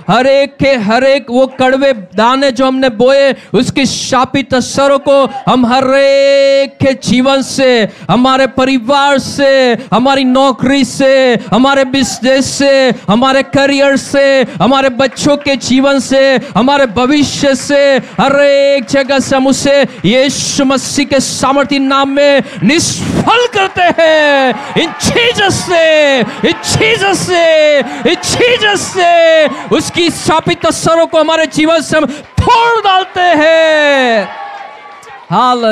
हर एक के हर एक वो कड़वे दाने जो हमने बोए उसकी शापित असरों को हम हर एक के जीवन से हमारे परिवार से हमारी नौकरी से हमारे बिजनेस से हमारे करियर से हमारे बच्चों के जीवन से हमारे भविष्य से हर एक जगह से हम उसे यीशु मसीह के सामर्थ्य नाम में निष्फल करते हैं इन चीजों से इन चीजों से इन जीसस से उसकी स्थापित तस्वरों को हमारे जीवन से हम फोड़ डालते हैं हाल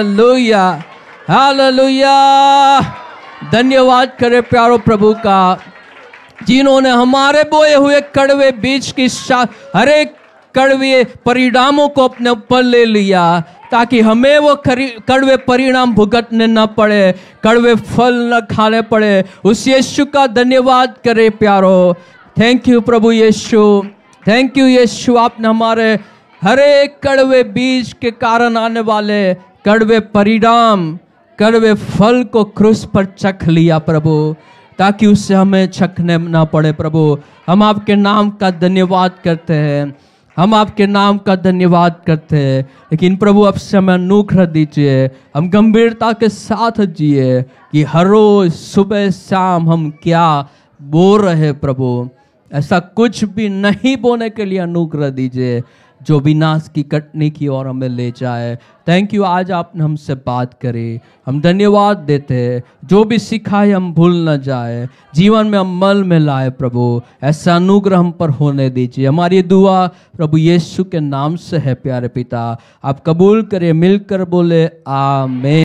हालेलुया धन्यवाद करें प्यारो प्रभु का जिन्होंने हमारे बोए हुए कड़वे बीज की हरे कड़वे परिणामों को अपने ऊपर ले लिया ताकि हमें वो कड़वे परिणाम भुगतने न पड़े कड़वे फल न खाने पड़े उस यीशु का धन्यवाद करें प्यारो थैंक यू प्रभु यीशु थैंक यू यीशु आपने हमारे हरे कड़वे बीज के कारण आने वाले कड़वे परिणाम कड़वे फल को क्रूस पर चख लिया प्रभु ताकि उससे हमें चखने ना पड़े प्रभु हम आपके नाम का धन्यवाद करते हैं हम आपके नाम का धन्यवाद करते हैं लेकिन प्रभु अब से हमें अनुग्रह दीजिए हम गंभीरता के साथ जिए कि हर रोज सुबह शाम हम क्या बोल रहे प्रभु ऐसा कुछ भी नहीं बोने के लिए अनुग्रह दीजिए जो विनाश की कटनी की ओर हमें ले जाए थैंक यू आज आपने हमसे बात करी हम धन्यवाद देते हैं जो भी सिखाए हम भूल न जाए जीवन में अमल में लाए प्रभु ऐसा अनुग्रह हम पर होने दीजिए हमारी दुआ प्रभु यीशु के नाम से है प्यारे पिता आप कबूल करें मिलकर बोले आमेन